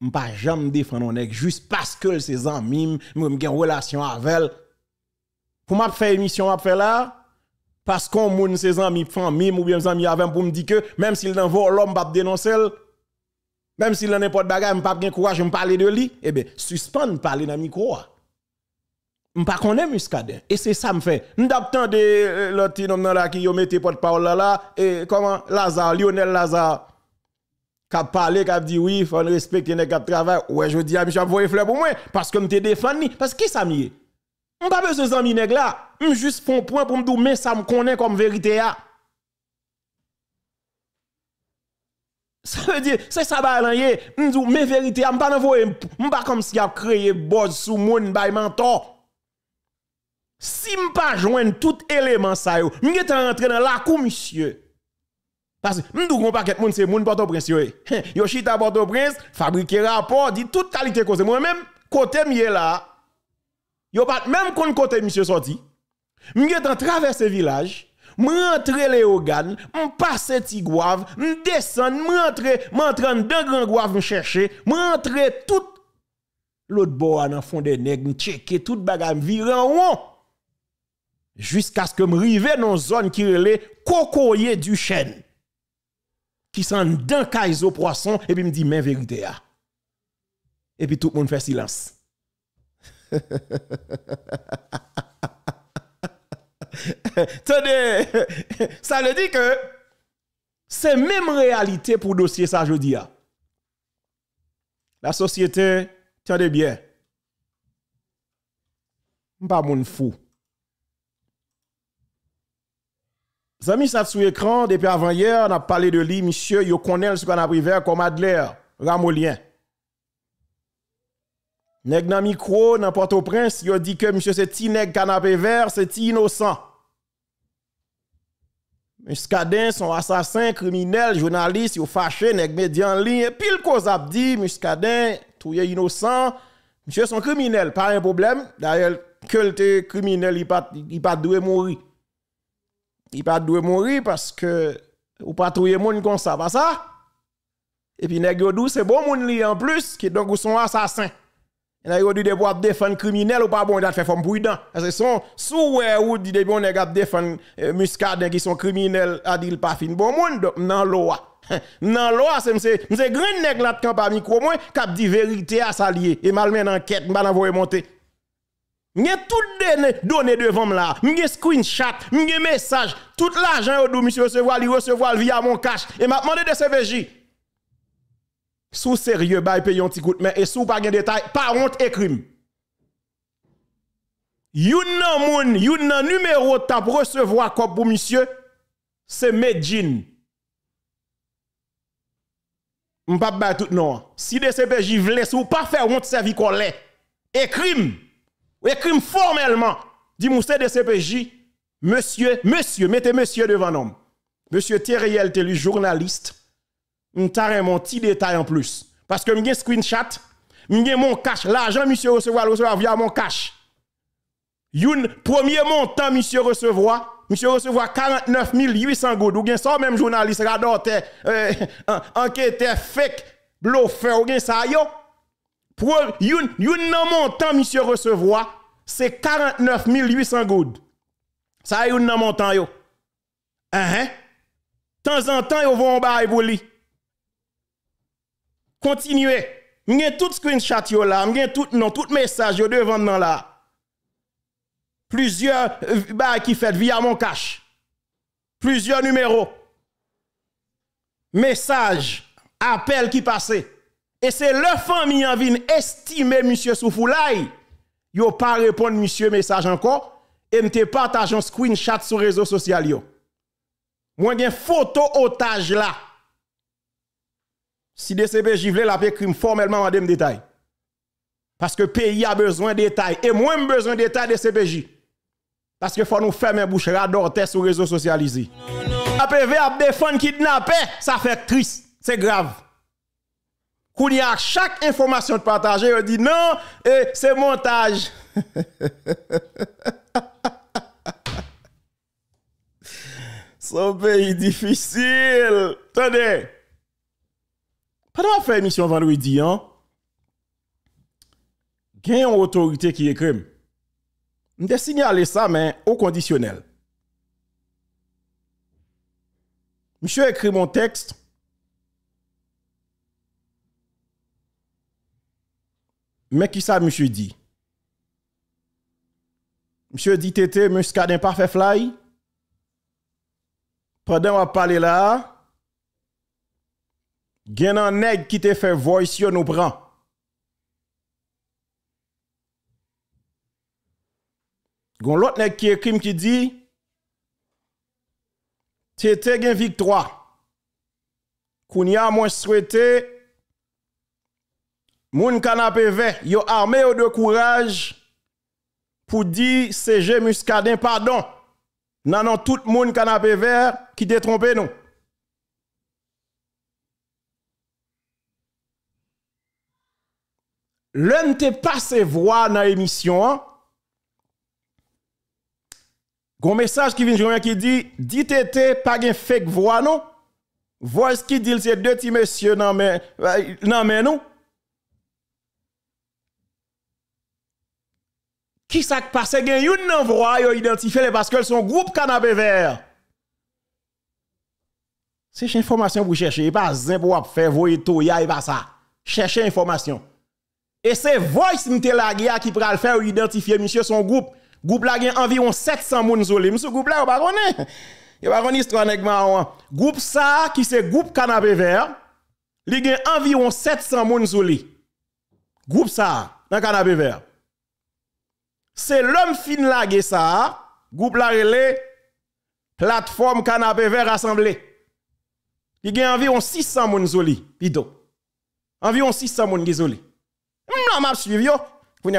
m'pas jamais défendre nèg juste parce que ses amis me gain relation avec pour m'a faire émission m'a faire là parce qu'on moun ses amis famille ou bien ses amis avec, pour me dire que même s'il dans l'homme pas bah, dénoncer même s'il a de bagage, je pas de courage, je parler de lui. Eh bien, suspendre parler dans le micro. Je ne connais pas Muscadet. Et c'est ça me fait. Nous pas de eh, l'autre nom là qui a mis porte-parole là. Et eh, comment Lazare, Lionel Lazare, qui a parlé, qui a dit oui, il faut respecter les qui travaillent. Ouais, je dis à Michel, vous fleur pour moi. Parce que je te défends. Parce que qui ça m'y est? Je ne pas besoin de là. Je juste un point pour me dire, mais ça me connaît comme vérité. Ça veut dire, c'est ça, balayé. M'dou, mais vérité, m'pas n'envoyé, m'pas comme si a créé buzz sous moun, bay mentor. Si m'pas joindre tout élément ça yo, m'gète rentré dans la cour, monsieur. Parce que m'dou gon paquet moun, c'est moun Port-au-Prince eh. yo. chita Port-au-Prince, fabriquer rapport, dit toute qualité cause. Moi-même, côté m'yé là, yo pas même kon côté monsieur sorti. M'gète en traversé village, M'entre les organes, m'passe Tigouave, m'descend, m'entre, m'entre dans Grand Gouave, m'chercher, m'entre tout l'autre bois dans fond des nègres, checker tout bagage, virer en Jusqu'à ce que m'rive dans une zone qui relè cocoyer du chêne. Qui sont dans kaizo poisson, et puis me dit, mais ah. Et puis tout le monde fait silence. Tenez, ça le dit que c'est même réalité pour dossier ça je dis. Ah. La société, tenez bien. Pas mon fou. Zami ça sous écran depuis avant hier, on a parlé de lui, monsieur, yo connaît ce qu'on a privé comme Adler, Ramolien. Nèg nan micro nan Port-au-Prince, yo dit que monsieur c'est ti nèg canapé vert, c'est ti innocent. Muscadin son assassin, criminel, journaliste, yo fâché nèg média en ligne, pile cause a dit Muscadin tout innocent, monsieur son criminel, pas un problème. D'ailleurs, que le criminel il pas il pas doué mourir. Il pas doué mourir parce que ou pas touye monde comme ça, pas ça Et puis nèg yo c'est bon moun li en plus qui donc sont assassin. Il a dit pour défendre criminel ou pas bon, il a fait forme prudent. Parce que son souhait ou dit depuis on a défendre euh, muscadins qui sont criminels, a dit il pas fin bon monde donc dans loi. Dans loi c'est c'est c'est grand nèg là camp pas micro moi cap dit vérité à s'allier et mal enquête, m'a envoyé monter. M'gè tout donné devant me là, m'gè screenshot, m'gè message, tout l'argent au monsieur recevoir, il recevoir via mon cash et m'a demandé de CVJ sous sérieux, bah, paye un petit coup de main. Et sous pas de détail, pas honte et crime. Youn nan moun, youn nan numéro tap recevoir comme pour monsieur, c'est Medjin. M'pap ba tout non. Si CPJ vle sou pas faire honte servi collé. Et crime. Et crime formellement. Dis de CPJ, monsieur, monsieur, mettez monsieur devant nous. Monsieur Thierry El le journaliste on un petit détail en plus. Parce que j'ai un screenshot, j'ai mon cash, l'argent monsieur recevoir, recevoir via mon cash. Youn, premier montant monsieur recevoir, monsieur recevoir 49 800 gouttes. Ou bien ça même journaliste, radote, euh, enquête, enquêteur fake, bluffer, ou bien ça yo. Pour youn, youn montant monsieur recevoir, c'est 49 800 gouttes. Ça youn nan montant yo. Hein? Uh Temps en temps, ils vont en bas pour lui. Continuez. a tout screenshot là, je tout non, tout message yo devant nan là. Plusieurs euh, bah qui fait via mon cash. Plusieurs numéros. Messages, appels qui passaient. Et c'est le famille en vin estimer monsieur Soufoulaye. Yo pas répondre monsieur message encore et m'te partage un screenshot sur réseaux sociaux yo. Moi photo otage là. Si de CPJ vle, la pe krim formelman wade m detay. Paske peyi a bezwen detay. E mwen m bezwen detay de CPJ. Paske fwa nou fèmè bouchera dòr tè sou rezo sosyalize. La pe ve ap defan kidnapè, sa fè tris. Se grav. Kou di ak chak informasyon t pataje, e di nan, e se montaj. So peyi difisil. Tèdè. Sè nan fè misyon vandoui di an, gen yon otorite ki ekre, m de sinye ale sa men, o kondisyonel. M sè ekre moun tekst, mè ki sa m sè di. M sè di tete, m sè kade m pa fè fly, prenen w ap pale la, Gen un nèg qui te fait voice on nous prend. Gon l'autre nèg qui écrit qui dit T'étais une victoire. Kounya moi souhaité moun canapé vert yo armé de courage pour dire CG Muscadin pardon. Non non tout monde canapé vert qui te trompé nous. l'un te passe-voix dans l'émission, un hein? message qui vient qui dit, dit t'étais pas gen fake voix non? ce qui dit c'est deux petits messieurs non mais, non mais non? Qui s'est passé gen une nan voix yo identifié parce que son groupe canapé vert? C'est information pour chercher, pas zin pour faire voyer tout, et pas ça. Cherchez information. Et c'est Voice Mtelagia qui pral le faire identifier monsieur son groupe. Groupe là a environ 700 moun zolé. Monsieur groupe là, on pas connaît. Yo pas hein. Groupe ça qui c'est groupe canapé vert, il environ 700 moun Groupe ça dans canapé vert. C'est l'homme fin lagué ça, groupe là relé plateforme canapé vert assemblée. Il environ 600 moun Pito. Environ 600 moun non, m'a suivi yo.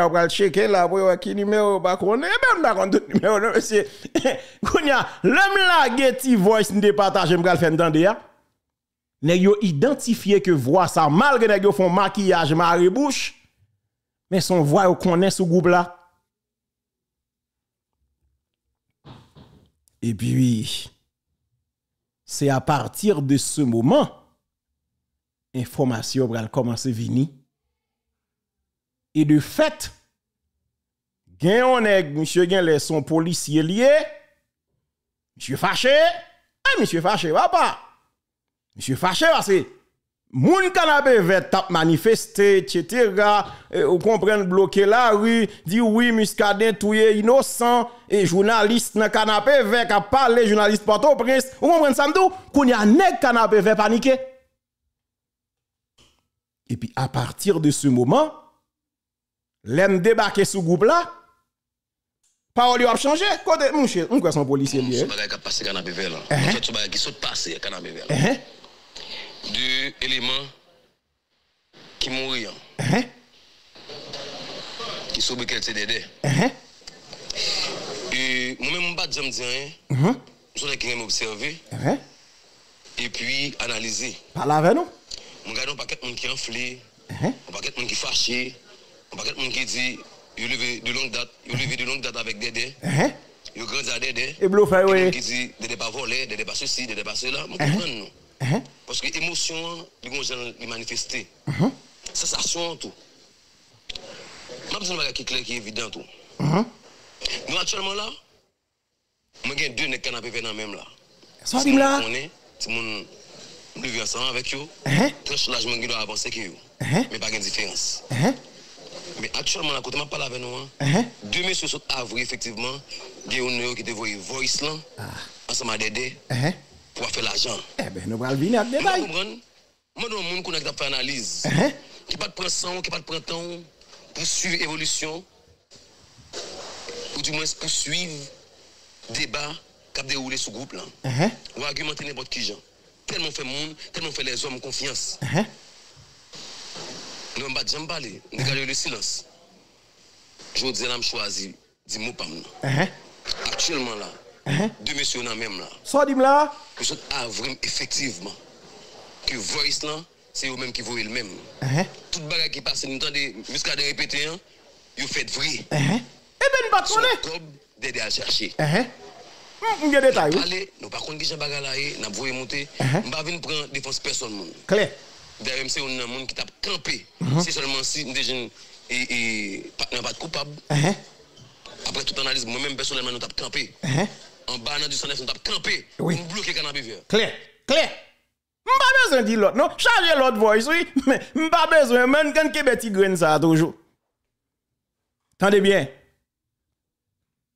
pas checker là pour numéro numéro l'homme la voice me ya. que voix ça malgré font maquillage maquille-bouche, Mais son voix connaît ce groupe là. Et puis c'est à partir de ce moment information va commencer venir et de fait, gagne monsieur gagne les son policier lié, monsieur fâché, eh monsieur fâché, pas Monsieur fâché parce que Moun canapé vert tap manifester, etc. vous ou bloquer la rue, dit oui, muscadin touye innocent, et journaliste nan canapé vert qui journaliste Port-au-Prince. Ou comprenne ça m'dou? Koun y a nek canapé vert paniqué. Et puis à partir de ce moment, Lem debake sou goup la, pa ou li wap chanje, kote moun chè, moun kwa son polisye liye. Moun chè chou bagay ka pase kanabive la, eh, eh. moun chè chou bagay ki sou pase kanabive la, eh, du eleman, ki moun riyan, ki sou bikèl tèdèdè, moun mè moun bat jèm diyan, moun chèm ki mèm observi, e pwi analize, moun gade moun pakèt moun ki anfli, moun pakèt moun ki fachye, paquet de monde qui dit, il levé de longue date, il levé de longue date avec Dédé. Hein? Il grandit à Dédé. Et Bluefly, oui. Qui dit, Dédé pas volé, Dédé pas ceci, Dédé pas cela. Je hein? comprends, non. Hein? Parce que l'émotion, il Ça uh-huh. Sensation, tout. Je vais vous dire qui est clair, qui est évident, tout. Uh-huh. Nous, actuellement, là, moi, j'ai deux canapés dans même là. Ça, dit là. Tout le monde levé ensemble avec eux. Tranche là, je m'en avancer avec eux. Uh-huh. Mais pas de différence. Mais actuellement, la je parle pas avec nous. Hein. Uh-huh. Deux messieurs avril, effectivement. Il y a qui te voyait Voice là. Ah. Ensemble à Dédé. Uh-huh. Pour faire l'argent. Eh bien, nous allons venir à détail. Moi, dans le monde qui a fait analyse, qui uh-huh. qui pas de prendre qui pas de printemps temps pour suivre l'évolution, ou du moins pour suivre débat qui a déroulé sous groupe là. Ou argumenter n'importe qui, gens. Tellement fait le monde, tellement fait les hommes confiance. Nou mba djan bale, nou gade ou le silans. Jou dzenam chwazi di moupam nou. Aksyèlman la, de mesyon nan menm la. Swa di mla? Yon sot avrem efektivman. Ki yon voyis lan, se yon menm ki voyil menm. Tout bagay ki pase, nou tande, miska de repete yan, yon fèd vri. E eh ben mba tso de? Sot kob, dede al chershi. Mbe dede ta yon? La pale, nou pakon gijan bagay la e, nan voyi monte, mba vin pran defans person moun. Kle? Derrière, c'est un monde qui t'a campé. C'est mhm. seulement si des jeunes et e, pas de coupable. Mhm. Après toute analyse, moi-même personnellement, on t'a campé. Mhm. En bas du 109, nous t'a campé. Oui. Nous bloqué canapé vert. Clair, clair. M'a besoin de dire l'autre, non? Changez l'autre voix. oui. Mais pas besoin, même quand qui petit grain ça toujours. Tendez bien.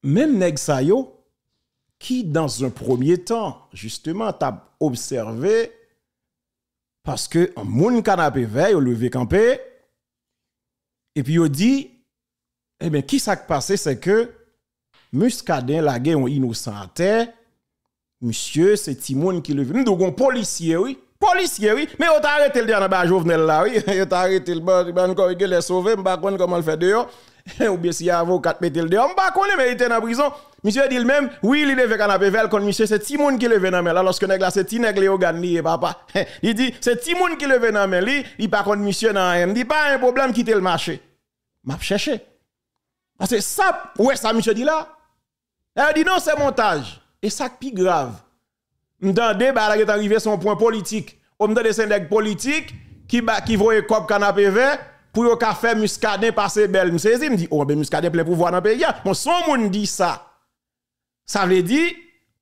Même nèg Sayo, qui dans un premier temps, justement, t'a observé parce que un monde canapé veille, au lever campé. Et puis il dit, eh bien, qui s'est passé, c'est que Muscadin la un innocent à terre. Monsieur, c'est Timon qui le veut. Nous avons un policier, oui. Policier, oui. Mais on t'a arrêté le dernier Jovenel là, oui. On t'a arrêté le bon, on t'a les sauver, on ne comment le faire dehors. Eh, ou bien si avocat mettez le on pas connaît mais il dans en prison monsieur dit le même oui il levé canapé vert comme monsieur c'est Timoun qui levé dans main là lorsque là c'est Tinek le li papa il dit c'est Timoun qui levé dans main li il pas contre monsieur dans il dit pas un problème quitter le marché m'a cherché parce que ça ouais ça monsieur dit là elle dit non c'est montage et ça qui grave le débat, là est arrivé son point politique on m'entendez des nèg politique qui qui voyait le canapé vert pour yon café muscadin passer belle. nous m'di, me dit, oh, ben muscadin plein pouvoir dans le pays. Bon, son moun dit ça. Ça veut dire,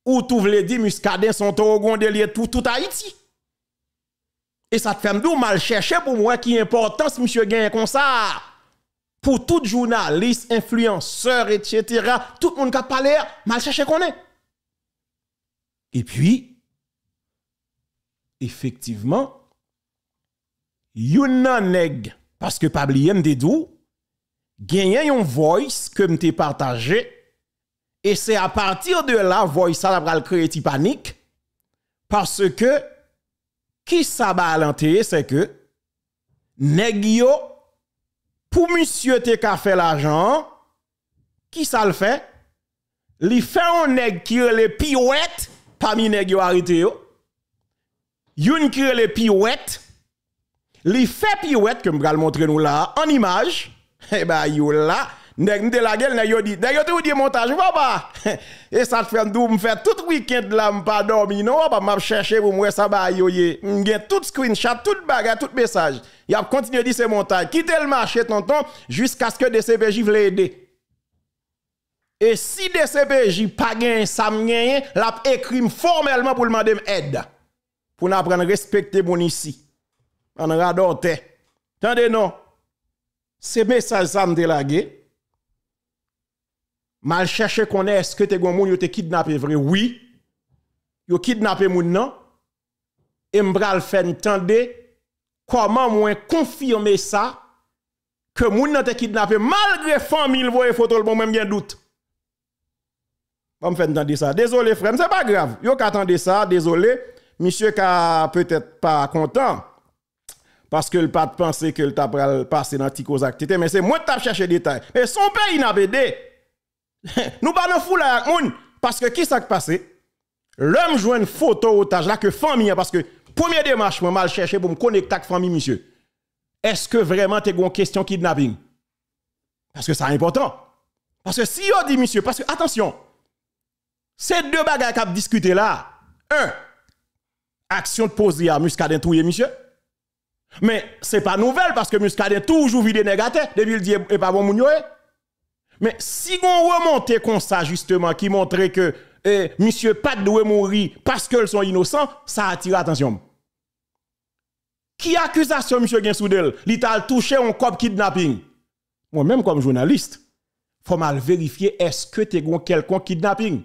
ou tout veut dire, muscadin sont au gondelier tout, tout Haïti. Et ça te fait mal chercher pour moi qui importance, monsieur gagne comme ça. Pour tout journaliste, influenceur, etc., tout le monde qui a parlé, mal chercher qu'on est. Et puis, effectivement, yon nan paske pabliye m dedou, genyen yon voyse ke m te partaje, e se a partir de la voyse a la pral kre eti panik, paske ki sa ba alante se ke, negyo pou monsye te ka fe la jan, ki sa l fe, li fe an neg kire le pi wet, pa mi neg yo harite yo, yon kire le pi wet, Les fait pirouette que m'gal montrer nous là en image. Eh ben yo là Nèg de la gueule, nèg yo dit, nèg yo tout dit montage, papa. Et ça fait nous me fait tout week-end là, me pas dormi, non, papa m'a cherché pour moi ça ba yo yé. M'gen tout screenshot, tout bagage, tout message. Il a continué dire c'est montage. Quittez le marché tonton jusqu'à ce que DCPJ vle aider. Et si DCPJ pas gain ça m'gagne, l'a écrit formellement pour demander aide. Pour n'apprendre respecter mon ici en radote. Tendez non. C'est message ça me délagué. Mal chercher qu'on est, est-ce que t'es gomoun moun yo kidnappé vrai? Oui. Yo kidnappé moun non. Et m'bral fait tendez comment moi confirmer ça que moun nan te kidnappé malgré famille voye photo le bon même bien doute. On me fait entendre ça. Désolé frère, c'est pas grave. Yo qu'attendez ça, désolé. Monsieur a peut-être pas content parce que le pas de penser que le tap passer dans petit activités, mais c'est moi qui cherché des détails. Et son pays n'a bédé. Nous pas nous fou là mon parce que qui ce qui passé? L'homme joue une photo otage là que famille, parce que première démarche, moi mal cherché pour me connecter avec famille, monsieur. Est-ce que vraiment tu une question kidnapping? Parce que c'est important. Parce que si on dit, monsieur, parce que attention, ces deux bagages qu'on discuté là, un, action de poser à muscadin monsieur mais ce n'est pas nouvelle parce que Muscadet toujours vidé négatif depuis il dit et pas bon Mais si on remontez comme ça justement qui montrait que M. Eh, monsieur pas mourir parce qu'ils sont innocents, ça attire attention. Qui accusation monsieur Gensoudel Il t'a touché un cop kidnapping. Moi même comme journaliste, faut mal vérifier est-ce que tu as kidnapping.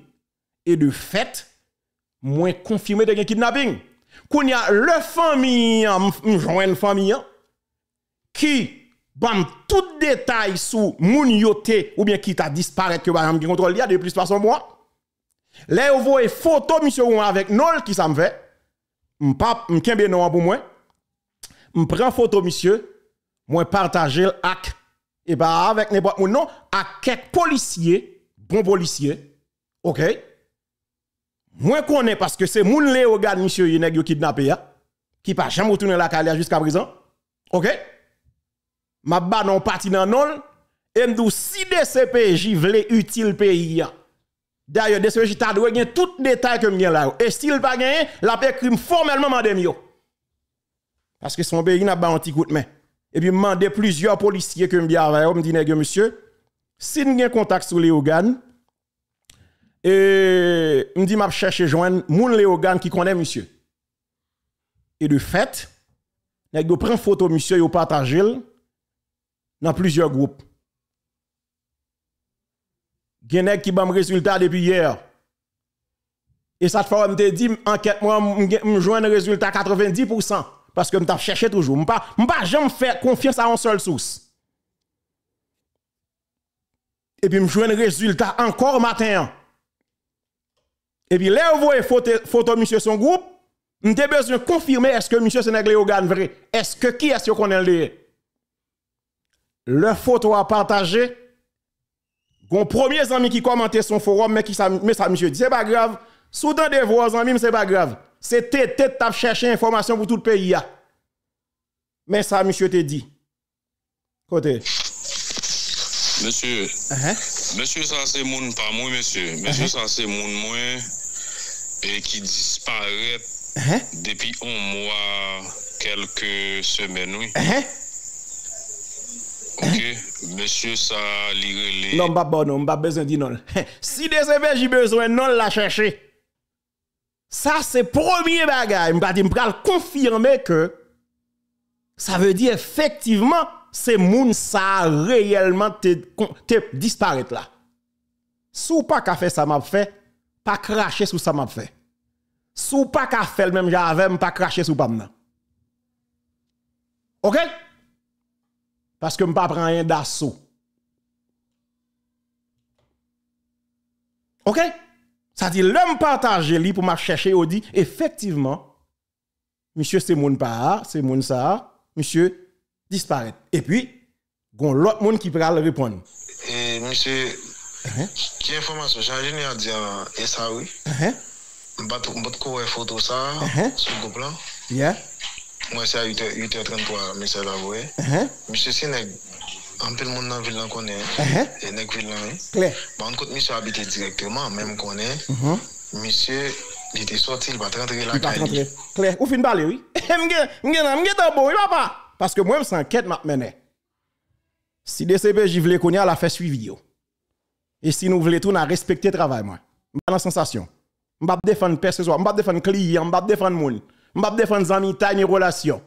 Et de fait, moins confirmé de kidnapping qu'on y a le famille, une famille, qui bam tout détail sur moun yoté ou bien qui t'a disparu que bam qui contrôle il y a plus pas son mois là vous voyez photo monsieur avec nol qui ça me fait m'pa m'kembe non pour moi m'prend photo monsieur moi partager hack et bah avec n'importe moun non à quelques policiers bon policier OK moi connais parce que c'est moun les regarde monsieur yon qui kidnappé qui pas jamais retourné la carrière jusqu'à présent. OK M'a ba non parti dans non et dis si DCPJ vle utile pays D'ailleurs DCPJ t'a droit gen tout détail que m'gen là et s'il pas gagné, la paix crime formellement mandem yo. Parce que son pays n'a pas un petit coup de main. Et puis à plusieurs policiers que m'a me m'dit dis, monsieur, si n'gen contact sur les organes et me dit m'a cherché joindre moun Léogan qui connaît monsieur. Et de fait, nèg yo une photo monsieur et yo partager dans plusieurs groupes. Gen nèg qui résultat depuis hier. Et ça te fait me dit enquête moi me un résultat 90% parce que je cherche cherché toujours. je vais pas jamais faire confiance à un seule source et puis je me un résultat encore matin. Et puis, là, vous voyez photo, monsieur son groupe, on a besoin de confirmer est-ce que monsieur Sénégal est vrai. Est-ce que qui est-ce qu'on est le Le photo à partager. Mon premiers amis qui commentait son forum, mais qui ça, monsieur dit, c'est pas grave. Soudain des voix amis, c'est pas grave. C'était tête chercher information pour tout le pays. Mais ça, monsieur, te dit. Côté. Monsieur, uh -huh. monsieur, ça c'est mon, pas moi, monsieur. Monsieur, uh-huh. ça c'est mon, moi. E ki dispare Depi ou mwa Kelke semen Ok Mwen sa li rele Non mba bon, mba bezwen di non, non. Si de semen jy bezwen, non la chache Sa se promye bagay Mba di mbral konfirme ke Sa ve di efektiveman Se moun sa reyelman Te dispare Sou pa kafe Sa map fe pas cracher sous ça m'a fait. Sou pas qu'à le même j'avais pas cracher sous pam OK Parce que m'pa prend rien d'assaut. OK Ça dit l'homme partage lui pour m'a chercher au dit effectivement monsieur c'est mon père, c'est mon ça, monsieur disparaît. Et puis gon l'autre monde qui va répondre. Et monsieur ci uh-huh. information changé ni adi e sawi mbat ko we photo sa sur le plan yeah moi c'est à 8 h 33 mais c'est là uh-huh. monsieur Sineg un peu le monde dans ville là connaît uh-huh. et nèg ville là clair bon bah, côté monsieur habite directement même connaît monsieur il était sorti, il va rentrer la caille. Claire, ou fin parler, oui. Je suis dans bon, oui, papa. Parce que moi, je suis enquête, je Si DCPJ voulait connaître, elle a fait suivi. Yo. Et si nous voulons tout, nous respecter le travail. Je n'ai pas la sensation. Je ne défendre personne, je ne défendre client, je ne défendre monde, je ne défendre les amis, les relations.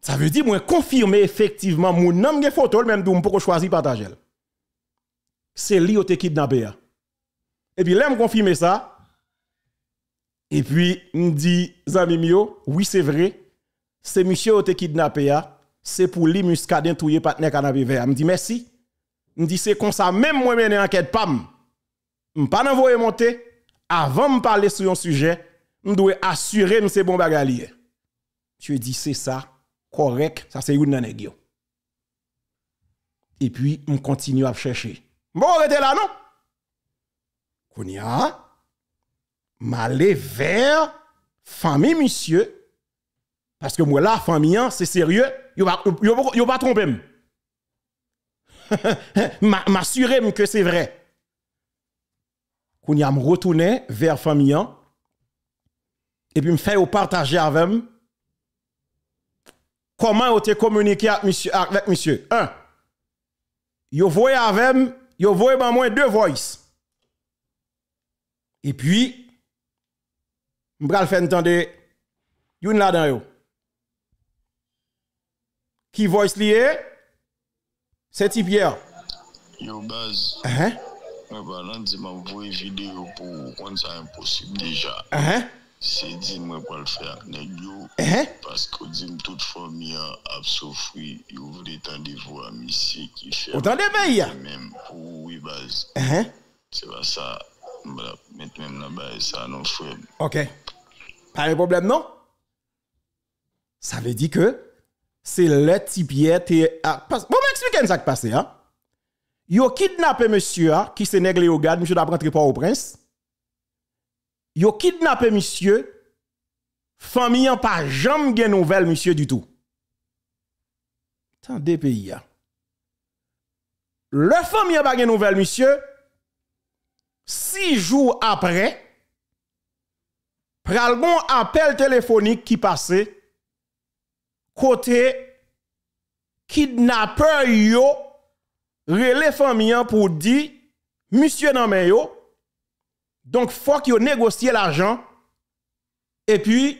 Ça veut dire, moi, confirmer effectivement, mon nom de photo, même si je choisir partager. C'est lui qui kidnappé. Hein. Et puis, là, je confirme ça. Et puis, me dit, Zamimio, oui, c'est vrai. C'est monsieur qui kidnappé. Hein c'est pour lui muscadin touyer partenaire canapé vert. Me dit merci. Me dit c'est comme ça même moi mener enquête pam. Me pas envoyer monter avant me parler sur un sujet, me dois assurer me c'est bon bagalier. Je dis c'est ça, correct, ça c'est une nèg Et puis on continue à chercher. Bon, arrêtez là non Kounia, m'aller vers famille monsieur parce que moi, la famille, hein, c'est sérieux, yo ne pas tromper. M'assurer que c'est vrai. Quand je me retourner vers famille hein. et puis me faire partager avec moi comment vous avez communiqué avec monsieur, avec monsieur. Un, vous voyez avec vous voyez ben deux voix. Et puis, je vais faire entendre, vous dans vous. Qui voice lié? C'est Tibia. Yo, Baz. bah, uh là, Mwen lundi m'a une vidéo pour qu'on ça impossible déjà. Hein. C'est dit moi pour le faire avec Hein. parce que dit toute famille a souffri, yo voulez entendre voix ici qui fait. Entendez bien Même pour oui Hein. C'est pas ça. Mettre même là bas ça non frère. OK. Pas de problème non Ça veut dire que Se leti pye te akpase. Bo mè eksplike yon sakpase, an? Yo kidnapè monsye, an? Ki se negle yo gad, monsye da prantri pa ou prins. Yo kidnapè monsye, fami an pa jam gen nouvel monsye du tou. Tande peyi, an? Le fami an pa gen nouvel monsye, si jou apre, pral bon apel telefonik ki pase, côté kidnappeur yo relè famille pour dire monsieur nan men yo donc faut qu'ils négocié l'argent et puis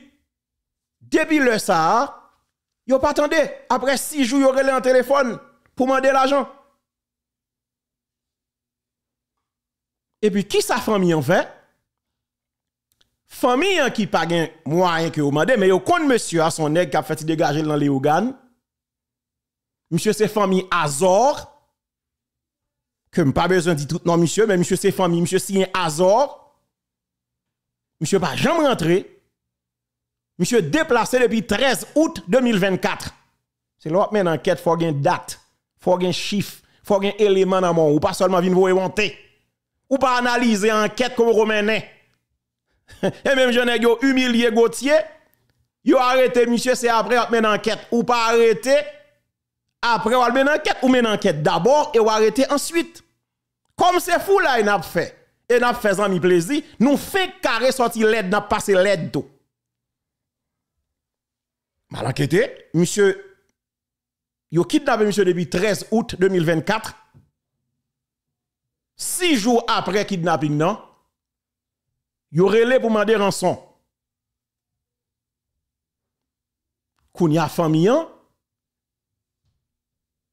depuis le ça yo pas attendé après six jours yo relè en téléphone pour demander l'argent et puis qui sa famille en fait Famille qui pas gain moyen que vous y mais vous compte monsieur à son nègre qui a fait dégager dans les organes. Monsieur, c'est famille Azor. Que pas besoin de tout non, monsieur, mais monsieur, c'est famille, monsieur, c'est Azor. Monsieur, pas jamais rentré. Monsieur, déplacé depuis 13 août 2024. C'est là une enquête, faut une date, faut un chiffre, faut un élément dans mon, ou pas seulement venir vous monter. Ou pas analyser enquête comme vous menez. et même j'en ai humilié Gauthier. Yo arrêté monsieur, c'est après on en enquête ou pas arrêté. Après on une enquête ou mène enquête d'abord et vous arrêté ensuite. Comme c'est fou là il n'a fait et n'a fait en plaisir, nous fait carré sortir l'aide n'a passé l'aide tout. Mal enquêté, monsieur yo kidnappé monsieur depuis 13 août 2024. Six jours après kidnapping non Yo relé pour demander rançon. y a famille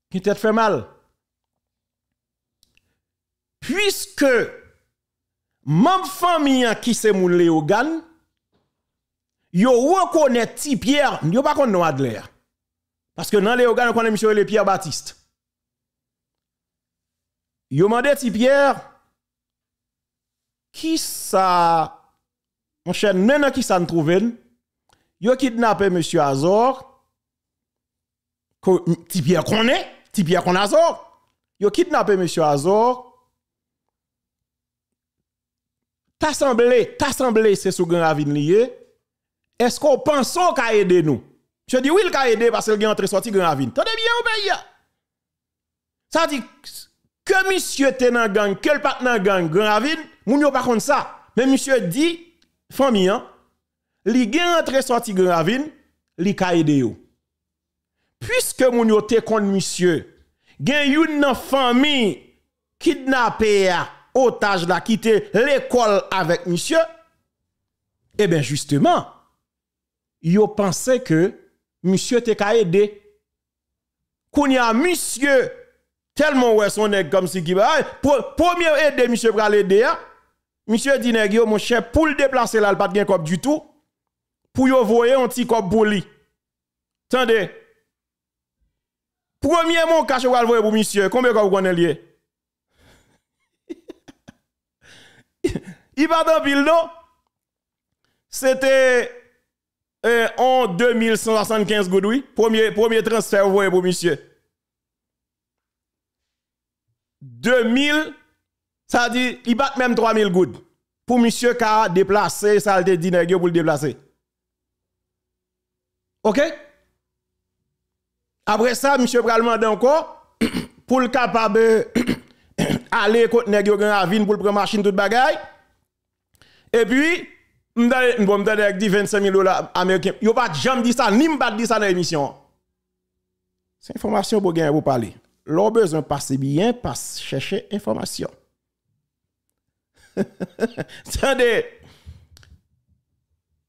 qui t'a fait mal. Puisque même famille qui c'est moun Léogan, yo reconnaît ti Pierre, yo pas konn Adler. Parce que dans Léogan on connaît monsieur le Pierre Baptiste. Yo mandé ti Pierre qui ça, mon cher, non, qui ça nous trouve, yo kidnappé monsieur Azor, ti Pierre qu'on est, petit Pierre qu'on Azor, yo kidnappé monsieur Azor, T'assemblé, t'assemblé t'as c'est sous grand ravine lié, est-ce qu'on pense qu'a aidé nous? Je dis oui, il a aidé parce qu'il est entré sorti grand ravine. Tenez bien au pays. Ça dit que monsieur était dans gang, que le dans gang, grand ravine, Moun yo pas contre ça. Mais monsieur dit, famille, hein, li gen entre sorti ravine, li ka aide yo. Puisque moun yo te contre monsieur, gen yon nan famille kidnappé otage la quitté l'école avec monsieur, eh bien justement, yo pensait que monsieur te ka y a monsieur tellement ouais son nèg comme si ki mieux eh, premier aider monsieur aide l'aider Monsieur Dinegio, mon cher, pour le déplacer là, il pas de cop du tout. Pour y voyer un petit cop pour lui. Tendez. Premier mon cache pour monsieur, combien cop vous lié? Il va dans ville, non C'était euh, en 2175 Godoui, premier premier transfert voyez, pour monsieur. 2000 ça dit, il bat même 000 gouttes pour monsieur qui a déplacé, ça a dit pour le déplacer. OK? Après ça, monsieur Pralman encore, pour le capable aller contre nèg Grand Ravine pour prendre machine le bagaille. Et puis, il m'a dit 25 000 dollars américains. Yo pas jamais dit ça, ni pas dit ça dans l'émission. C'est information pour gagner pour parler. L'on besoin passer bien, pas chercher information. Attendez.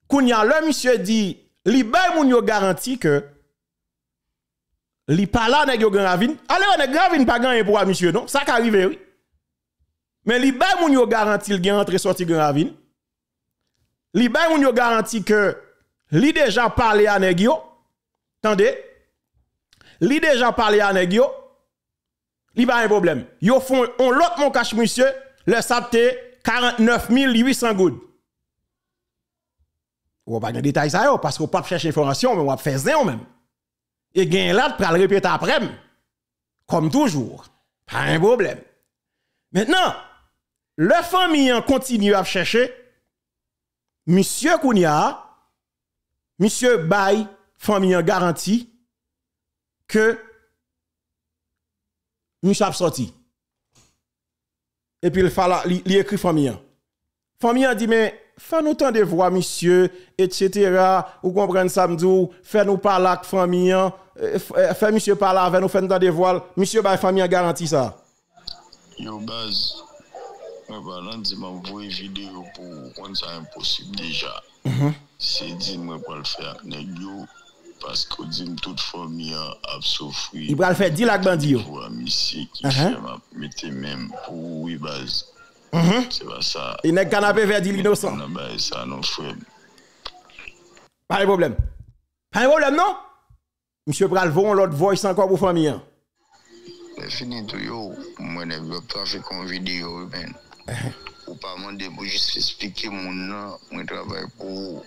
Kounya, le monsieur dit, li bay moun yo garanti que li pa la nèg yo gravine. Alors nèg gravine pas gagné pour monsieur non, ça arrive oui. Mais li bay moun yo garanti li gen sortir sorti gravine. Li bay moun yo garanti que li déjà parlé à nèg yo. Attendez. Li déjà parlé à nèg yo. Li pas un problème. Yo font on l'autre mon cache monsieur, le s'apte 49 800 gouttes. Ou pas de détail ça, parce qu'on pas chercher information, mais on va faire ça même. Et gain là, pour le répéter après. Comme toujours. Pas un problème. Maintenant, le famille continue à chercher. Monsieur Kounia, monsieur Bay, famille garantie que monsieur a sorti et puis il fallait il écrit famille famille dit mais fais nous tant de voix monsieur etc. ou ça, samedi fais nous parler avec famille hein. euh, euh, fais monsieur parler avec nous fais nous tant de voix monsieur bah famille garantit ça yo base Mwen nan di vidéo vwe videyo pou kon sa C'est deja. Se di mwen pou l fè ak Uh-huh. Uh-huh. Pasko din non, non, non? tout fòm yon ap so fwi. I bral fè dil ak bandi yon. Mwen mwen mète mèm pou yon bas. Mwen mwen mèm pou yon bas. Se bas sa. I nek kan apè vè di l'innosan. I nek kan apè vè di l'innosan. Pari problem. Pari problem nou? Mwen mwen mèm mèm. Ou pa mande, mwen jist esplike moun nan, mwen travay pou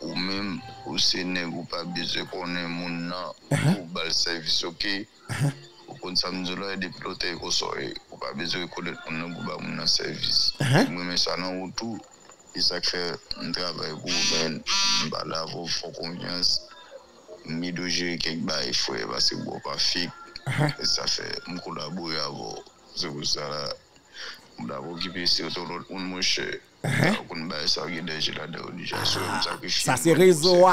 ou mèm, uh-huh. ou senèk, ou pa bezè konè moun nan, mwen bèl servis, ok? Uh-huh. Ou kon sa mzoulè depilotey kon soè, ou pa bezè konè moun nan, mwen bèl moun nan servis. Mwen mèm sa nan wotou, e sa uh-huh. kre mwen travay pou ou mèm, mwen bèl avon fò konjans, mi dojè kek bèl fwe basè mwen pa fik, e sa fè mwen kou labou yavon, se mwen sa la. ça c'est réseau.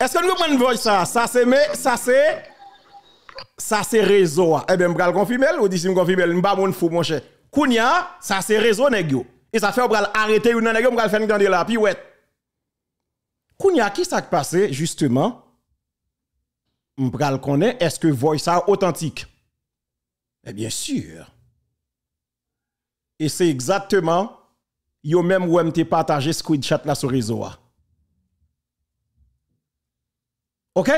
Est-ce que nous mwenche da ça? Ça, c'est... Ça, ça ça ça c'est réseau. vais rezo Je vais ou dis Je vais confirmer. ça, c'est réseau a e ben mbral vous ou arrêter. m konfimel mba moun fou de kounya sa Kounia, qui ça qui justement? mbral Je Est-ce que la bien sûr. Et c'est exactement yo même où m'te partagé screenshot là sur réseau. OK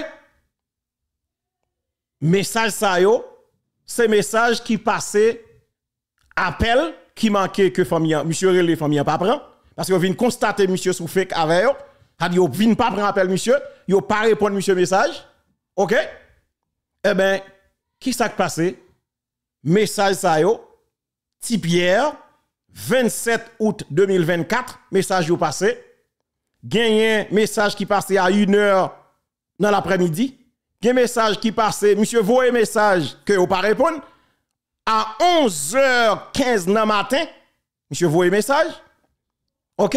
Message ça yo, c'est message qui passait appel qui manquait que famille monsieur relé famille pas prend parce que vient constater monsieur Soufek fake avec yo, a dit vient pas prendre appel monsieur, yo pas répondre monsieur message. OK Eh ben qui s'est passé Message ça yo Pierre, 27 août 2024, message au passé. Gagné message qui passait à 1 h dans l'après-midi. Gagné message qui passait, monsieur un message que vous pas répondre. À 11h15 dans le matin, monsieur un message. OK?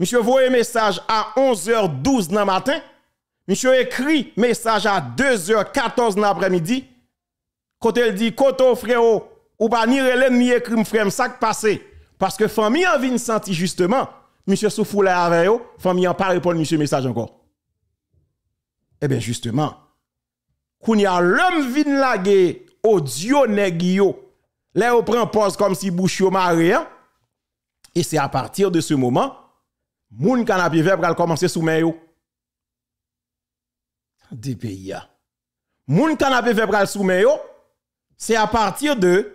Monsieur un message à 11h12 dans le matin. Monsieur écrit message à 2h14 dans l'après-midi. Quand elle dit, Koto frérot, ou pas ni relève ni écrit frère ça passé parce que famille en vient senti justement monsieur Soufou là avec famille en pas répondre monsieur message encore Eh bien justement y a l'homme vient laguer audio nèg yo là on prend pause comme si bouche yo maré hein. et c'est à partir de ce moment moun canapé vert commence commencer sous main yo des pays hein. Moun canapé vert pral sous yo c'est à partir de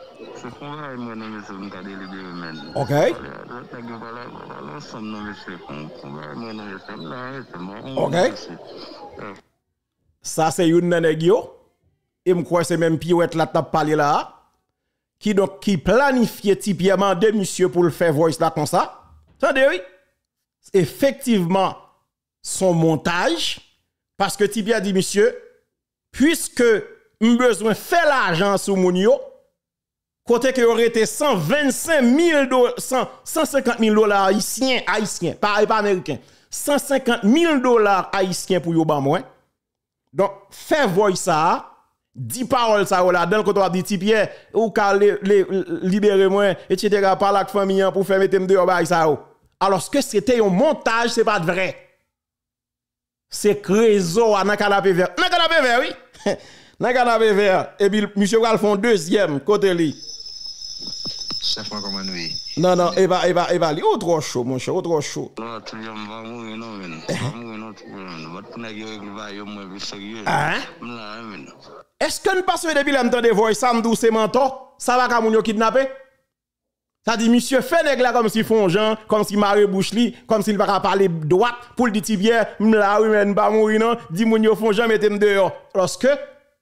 Ok. Ça c'est une nanegio. et me crois c'est même piouette la tapale. parlé là qui donc qui planifiait typiquement de monsieur pour le faire voice là comme ça. Tandis. oui. Effectivement son montage parce que Tibia dit monsieur puisque besoin faire l'argent sur mon Côté que aurait été 125 000 dollars, 150 000 dollars haïtiens, haïtiens, pas, pas américains, 150 000 dollars haïtiens pour yoba moins. Donc, fais voir ça, Dix parole ça là le quand on dit Pierre eh, ou quand... libérer moi etc. par la famille hein, pour faire mettre dehors bail ça oh. alors ce que c'était un montage c'est pas vrai c'est crézo à nan canapé vert nan canapé vert oui nan canapé vert et puis monsieur Alphonse deuxième côté lui non, non, il va, il va, il va il e trop chaud, mon autre otro chou mwen chou, otro chou. La, tou va Ça dit, monsieur, fait nègre comme si font Jean, comme si Marie bouche comme s'il va pas parler droite pour le dire bien, m'la oui, mais pas mourir non, dit moun font Jean, mettez dehors. Lorsque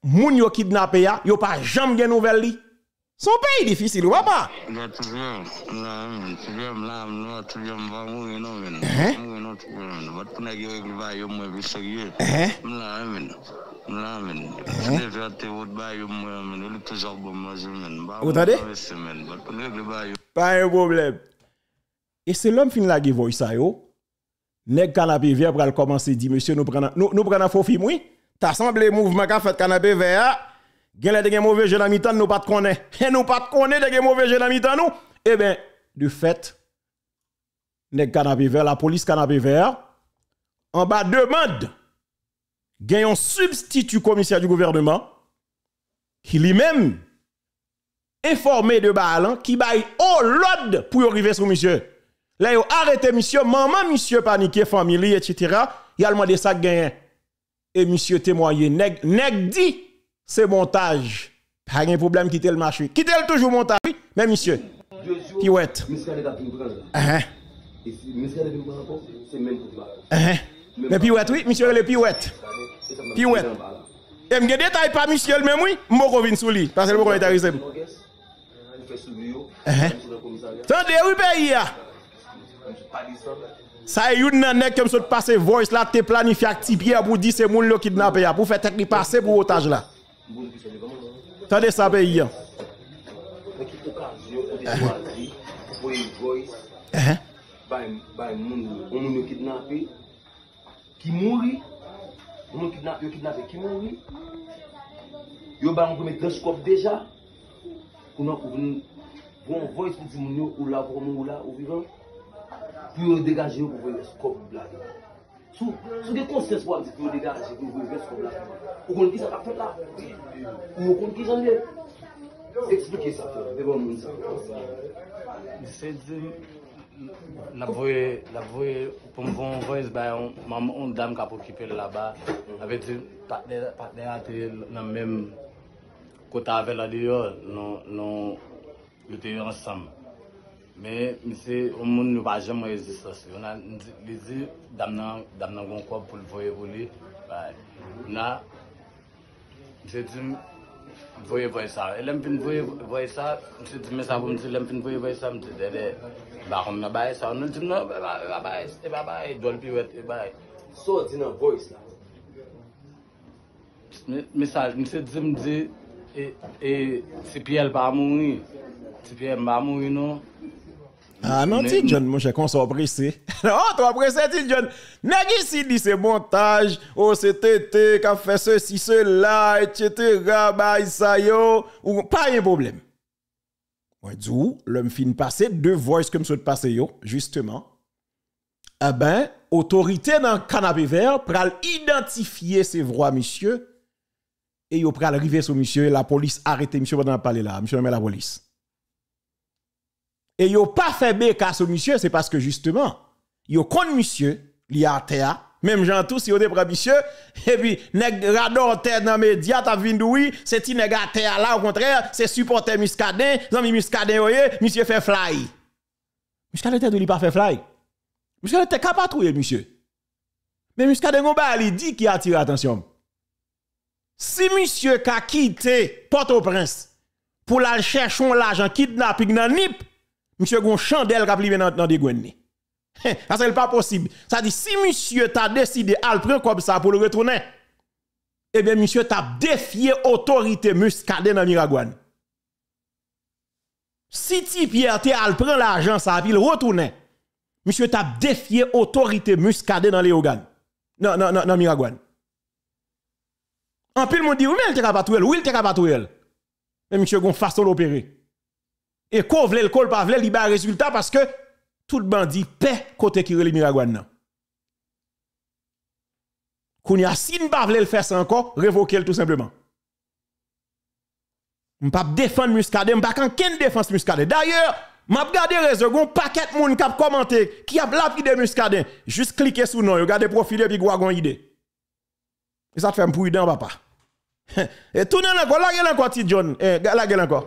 moun a kidnappé ya, a pas jamais une nouvelle son pays difficile, ou pas? Pas de problème. Et c'est l'homme qui ça canapé vert dit monsieur nous prenons nous faux film oui. T'as semblé mouvement fait canapé vert ah? Gen de des mauvais jeune ami mi nous pas de Et nous pas de connaît des mauvais jeune ami nous. Eh ben, du fait, nèg canapé vert, la police canapé vert, en bas demande, gen un substitut commissaire du gouvernement, qui lui-même, informé de Balan, hein, qui baille au l'ode pour arriver sur monsieur. Là, yo arrêté monsieur, maman monsieur paniqué, famille, etc. Il a demandé ça gagné. Et monsieur témoigne. nèg, nèg dit, c'est montage. Pas de problème, quitter le marché. Quitter le toujours montage, oui. Mais monsieur, qui ouais. Uh-huh. Uh-huh. Mais piouette, oui, monsieur, le piouette. Piouette. Et je ne détaille pas monsieur, même oui, je vais sous lui. Parce que je ne vais pas Tendez, oui, pays. Ça y est, une année comme ça, passer voice là, tu planifié à activé pour dire c'est mon qui kidnappé, pour faire technique passer pour otage là. Tade sa be yon Mwen eh, ki eh. tokaz yon O de swazi O poye yon goy Bay moun yon O nou nou kidnapi Ki mouri Yo bay moun pou mwen kreskop deja Koun an pou mwen Voun voun yon koum nou Ou la ou vivan Pou yon degaj yon pou mwen kreskop Blyad Sou, sou de konsens wang zi ki ou de garaj zi ki ou vwe vwe sko w la fwa. Ou kon di sa ta fwe la. Ou kon di jan de. Eksplike sa to. De bon moun sa. Se di, nabwoye, nabwoye, pou mwen vwen zi baye, mwen mwen mwen dam ka pou kipe le la ba. A ve ti pat de ati nan menm kota ave la di yo nan yote yon samm. Men, mi se, ou moun nou pa jèm wè yè zè sò si. Yon nan, lè zè dam nan, dam nan gon kòp pou lè voye wò lè, baye. Yon nan, mi se dim, voye voye sò. E lèm pin voye, voye sò, mi se dim mè sa pou mè se lèm pin voye voye sò, mè se dè lè, ba kòm nan baye sò, nou dim nan, baye baye sò, e baye baye, do lè pi wet, e baye. Sò di nan voye sò la? Mè sa, mi se dim di, e, e, TPL ba moun wè, TPM ba moun wè nou, Ah non, dis John, mon cher, qu'on soit pressé. oh, toi pressé, dit John. Nègre ici dit c'est montage, oh c'est tété, qu'a fait ceci, cela, etc. Bah, ça yo. Ou pas un problème. Moi, dis l'homme fin passé, deux voix comme ça de passé yo, justement. Eh ben, autorité dans le canapé vert pral identifier ces voix, monsieur. Et yo pral arriver sur monsieur, et la police arrêter monsieur pendant la palais, là. Monsieur, met la police et yo pas fait béca sur monsieur, c'est parce que justement, yo connu monsieur, li a même gens tous si yo te monsieur, et puis nèg rador terre dans médias t'a vindoui, c'est ti nèg à terre là au contraire, c'est supporter muscadin, zami muscadin oyé, monsieur fait fly. Muscadin de li pas fait fly. Muscadin tête pas trouvé monsieur. Mais muscadin gon il li dit qui attire attention. Si monsieur ka quitté Port-au-Prince pour la chercher l'argent kidnapping dans NIP monsieur gon chandelle qui a dans dans des Ça hein, Ça c'est pas possible ça dit si monsieur t'a décidé à le prendre comme ça pour le retourner eh bien monsieur t'a défié autorité muscadet dans Miragouane si ti Pierre à prend l'argent ça puis le retourner monsieur t'a défié autorité muscadet dans les non non non non Miragouane en pile mon dit oui eh, mais il t'a pas est oui il t'a pas trouvé mais monsieur gon façon l'opérer et qu'on le col pas vle, il a résultat parce que tout le bandit paix côté qui relie Quand Qu'on y a si ne pas le faire ça encore, révoquer tout simplement. pas défendre Muscadet, m'pap en ken défense Muscadet. D'ailleurs, m'a regardé réseau, un paquet qui ont commenté qui a de Muscadet. Juste cliquez sur nous, regardez profil puis une idée. Et ça te fait un papa. Et tout le monde, la gueule encore, John. La gueule encore.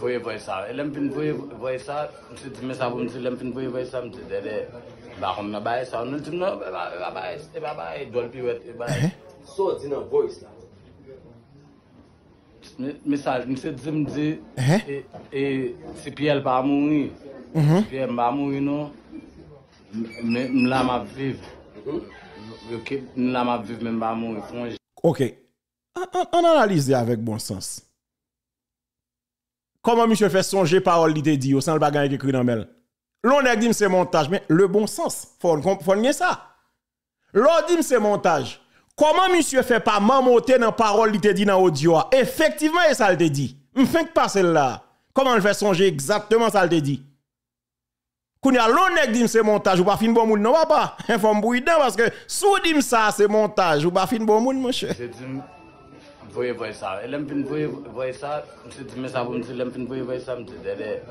Oye voysa, lempin voye voysa, e mse di mes a vou mse lempin voye voysa mse de de, bakom na baye sa, nou di mne wapaye, e wapaye, do l pi wet, e baye. Eh? So di nan voyse la. Mesaj, mse di mde, eh? e, e, se pi el ba mouni, mhm. si pi el ba mouni nou, mla ma viv. Mhm. Yo ke mla ma viv men ba mouni pou mwen jit. Ok, an analize yavèk bon sens. Comment monsieur fait songer parole l'idée dit, sans le bagage écrit dans mail? L'on a dit c'est montage, mais le bon sens, faut comprendre ça. L'on dit c'est montage. Comment monsieur fait pas mamoter dans parole l'idée dit dans audio? Effectivement, et ça le dit. ne que pas celle-là. Comment il fait songer exactement ça le dit? Quand y a l'on dit c'est montage, ou pas fin bon monde, non papa. Faut me parce que sous dit ça c'est montage, ou pas fin bon monde, monsieur. Voye voye sa, e lem fin voye voye sa, mse di mese avou mse lem fin voye voye sa mse dede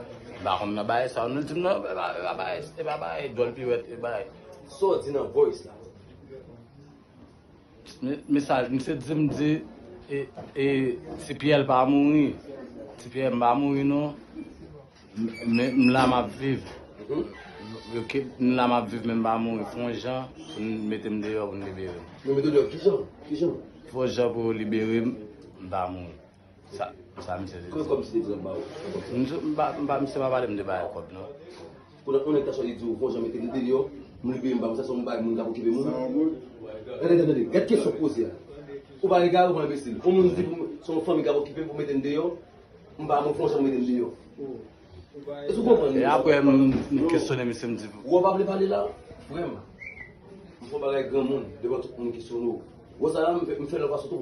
bakon mne baye sa, nou ti mne baye, baye, baye, baye, baye, baye, baye. So di nan voye sa? Mse di mse di mde e tipi el pa mouni, tipi el mba mouni nou, mne lam ap viv, mne mm-hmm. lam ap viv mne mba mouni pou mwen jan, mwen metem deyok mwen deyok. Mwen non, metem deyok, kishon, kishon? Fonjab ou libe wim mba moun. Sa misede. Kwen kom misede diyo mba ou? Mba misede mba wale mde baye kouk nou. Kwen la konen kason li diyo, fonjab metede diyo. Mbe mba mou sa son mba moun la poukive moun. Rè dene de, get ke sopo zya. Ou baye gar ou man besin. Fonjab mwen di pou mwen di pou mwen fome gaboukive mwen metende yo. Mba mou fonjab metende yo. E sou kon pan? E apwe mwen kisonen misede di pou. Ou wap le pade la? Pwem? Mwen fon pade gen moun, debat mwen kisonou. Kwe se la mi fek uh-huh. non? uh-huh. un fele Burg嘛 ton tou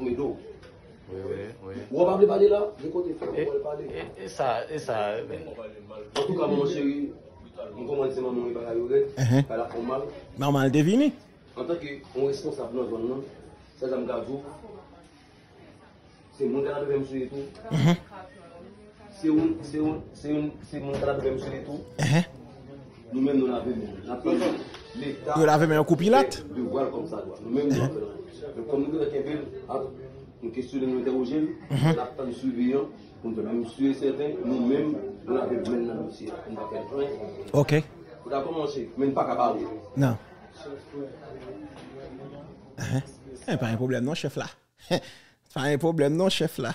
poun mod waj dose Iwa replacement li bala pou ales li avle Sa... esa... Ok kok� pa chè yi Mwen l Artist son an gespo ba Gaya oude increí trem такая Wi an demini problemas lé Scr Cauca ela jou Un sè ke kw tenaj as cách, I li ku retse Ki sou profesyon 오늘 Nous-mêmes, nous l'avons même. Nous l'avons même un coup De voir comme ça, nous-mêmes, nous hein? l'avons même. Comme nous, nous questionnons, nous interrogeons, nous mhm. surveillons, nous devons suivre certains, nous-mêmes, nous l'avons même dans le dossier. Nous l'avons fait Ok. Pour la commencer, même pas qu'à Non. Hein? Eh, pas un problème, non, chef là. Pas un problème, non, chef là.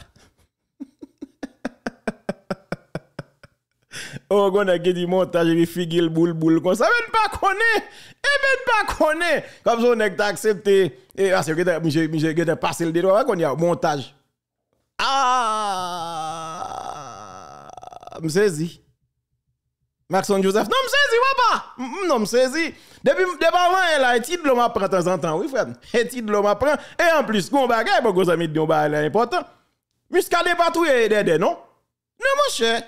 on oh, a dit montage et le boule boule comme ça même pas connaît et eh, même pas connaît comme ça on est accepté et eh, parce que monsieur monsieur passé le droit. qu'on y a montage ah Je saisi Maxon Joseph non je sais papa non me Depuis depuis devant là et titre l'homme apprend de temps en temps oui frère et titre l'homme apprend et en plus qu'on bagaille bon gros amis de on bagaille important muscadet pas tout et des non non mon cher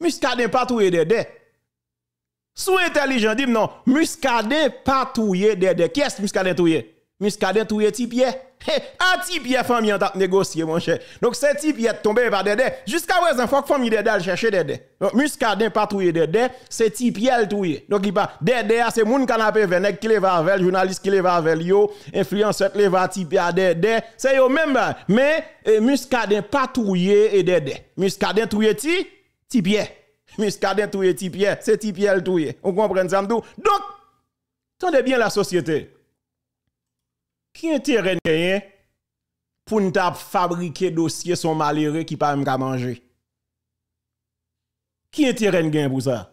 Muska den patouye dede. Sou entelijen di m nan. Muska den patouye dede. Kèst muska den touye? Muska den touye tipye? An tipye fòm yon tak negosye moun chè. Donk se tipye tombe yon patouye dede. Jiska wè zan fòm yon fòm yon dede al chèche dede. Donk muska den patouye dede. Se tipye el touye. Donk yi pa dede a se moun kan apè venèk ki le vavel. Jounalist ki le vavel yo. Influenset le va tipye a dede. Se yo mèm mè. Mè eh, muska den patouye e dede. Muska den touye ti? Tipier. Muscadet touye Tipier. C'est Tipier le touye. On comprend ça Donc, tendez bien la société. Qui intérêt gagné pour nous fabriquer dossier son malheureux qui pas même manger? Qui intérêt gagné pour ça?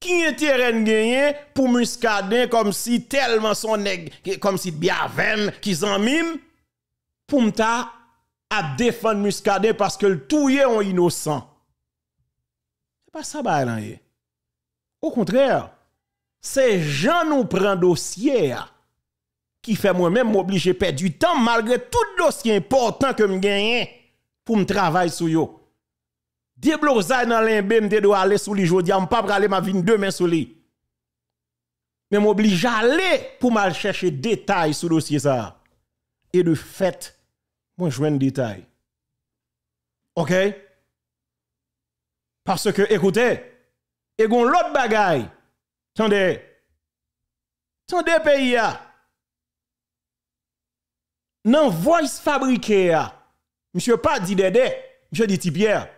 Qui intérêt gagné pour Muscadet comme si tellement son nèg, comme si bien qui s'en mime, pour m'ta à défendre Muscadet parce que le touye est innocent. C'est pas ça, bah, Au contraire, c'est Jean nous prend dossier qui fait moi-même m'obliger perdre du temps malgré tout dossier important que me gagne pour me travailler sur yo. Déblosa dans l'imbé, me doit aller sur lui ne me pas aller ah, ma vie demain sur lui. Mais m'oblige à aller pour mal chercher détails sur dossier ça. Et de fait, moi je un détail. OK Parce que écoutez, et gon l'autre bagaille. Tendez. Tendez pays Non voice fabriqué Monsieur pas dit Dede, monsieur dit Pierre.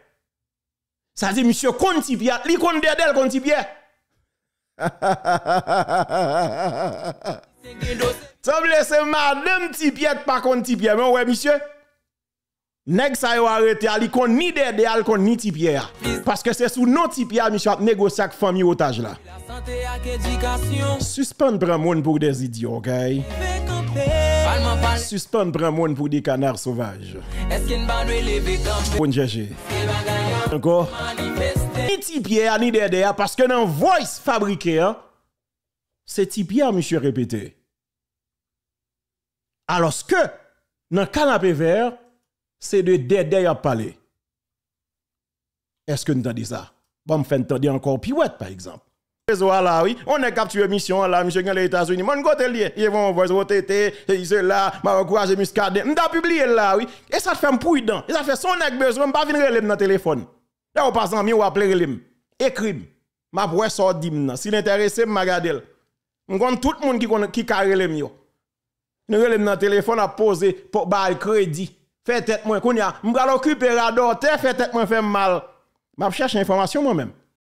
Ça dit monsieur compte l'icône li compte dede, compte Pierre. T'as blessé madame Tipiette par contre Tipiette. Mais ouais, monsieur. Nèg sa yo arrêté, ali kon ni dede, al kon ni Parce que c'est sous non Tipière, monsieur, à négocier avec famille otage là. Suspendre un monde pour des idiots, ok? Suspendre un monde pour des canards sauvages. Bon GG. Encore? Ni pierre, ni dede, hein, parce que dans voice fabriqué, hein, c'est Tipière, monsieur, répété. Alors que, dans le canapé vert, c'est de dédé à parler. Est-ce que nous avons dit ça? Bon, me fait entendre encore piouette, par exemple. Réseau là, oui, on est capturé mission là, monsieur, les États-Unis, mon côté lié, ils vont voir envoyer tété. ils sont là, m'a encouragé Muscadet, m'a publié là, oui, et ça fait un prudent, et ça fait son nèg besoin, pas venir relève dans téléphone. Là, on passe en mieux, on appeler relève, écrit, m'a pour sortir dim, si l'intéressé, m'a on M'gon tout le monde qui qui carré mieux. Nous relève dans téléphone à poser pour bal crédit. Fait tête moi, kounya y a, m'bral fait tête moi fait mal. M'a cherche information moi-même.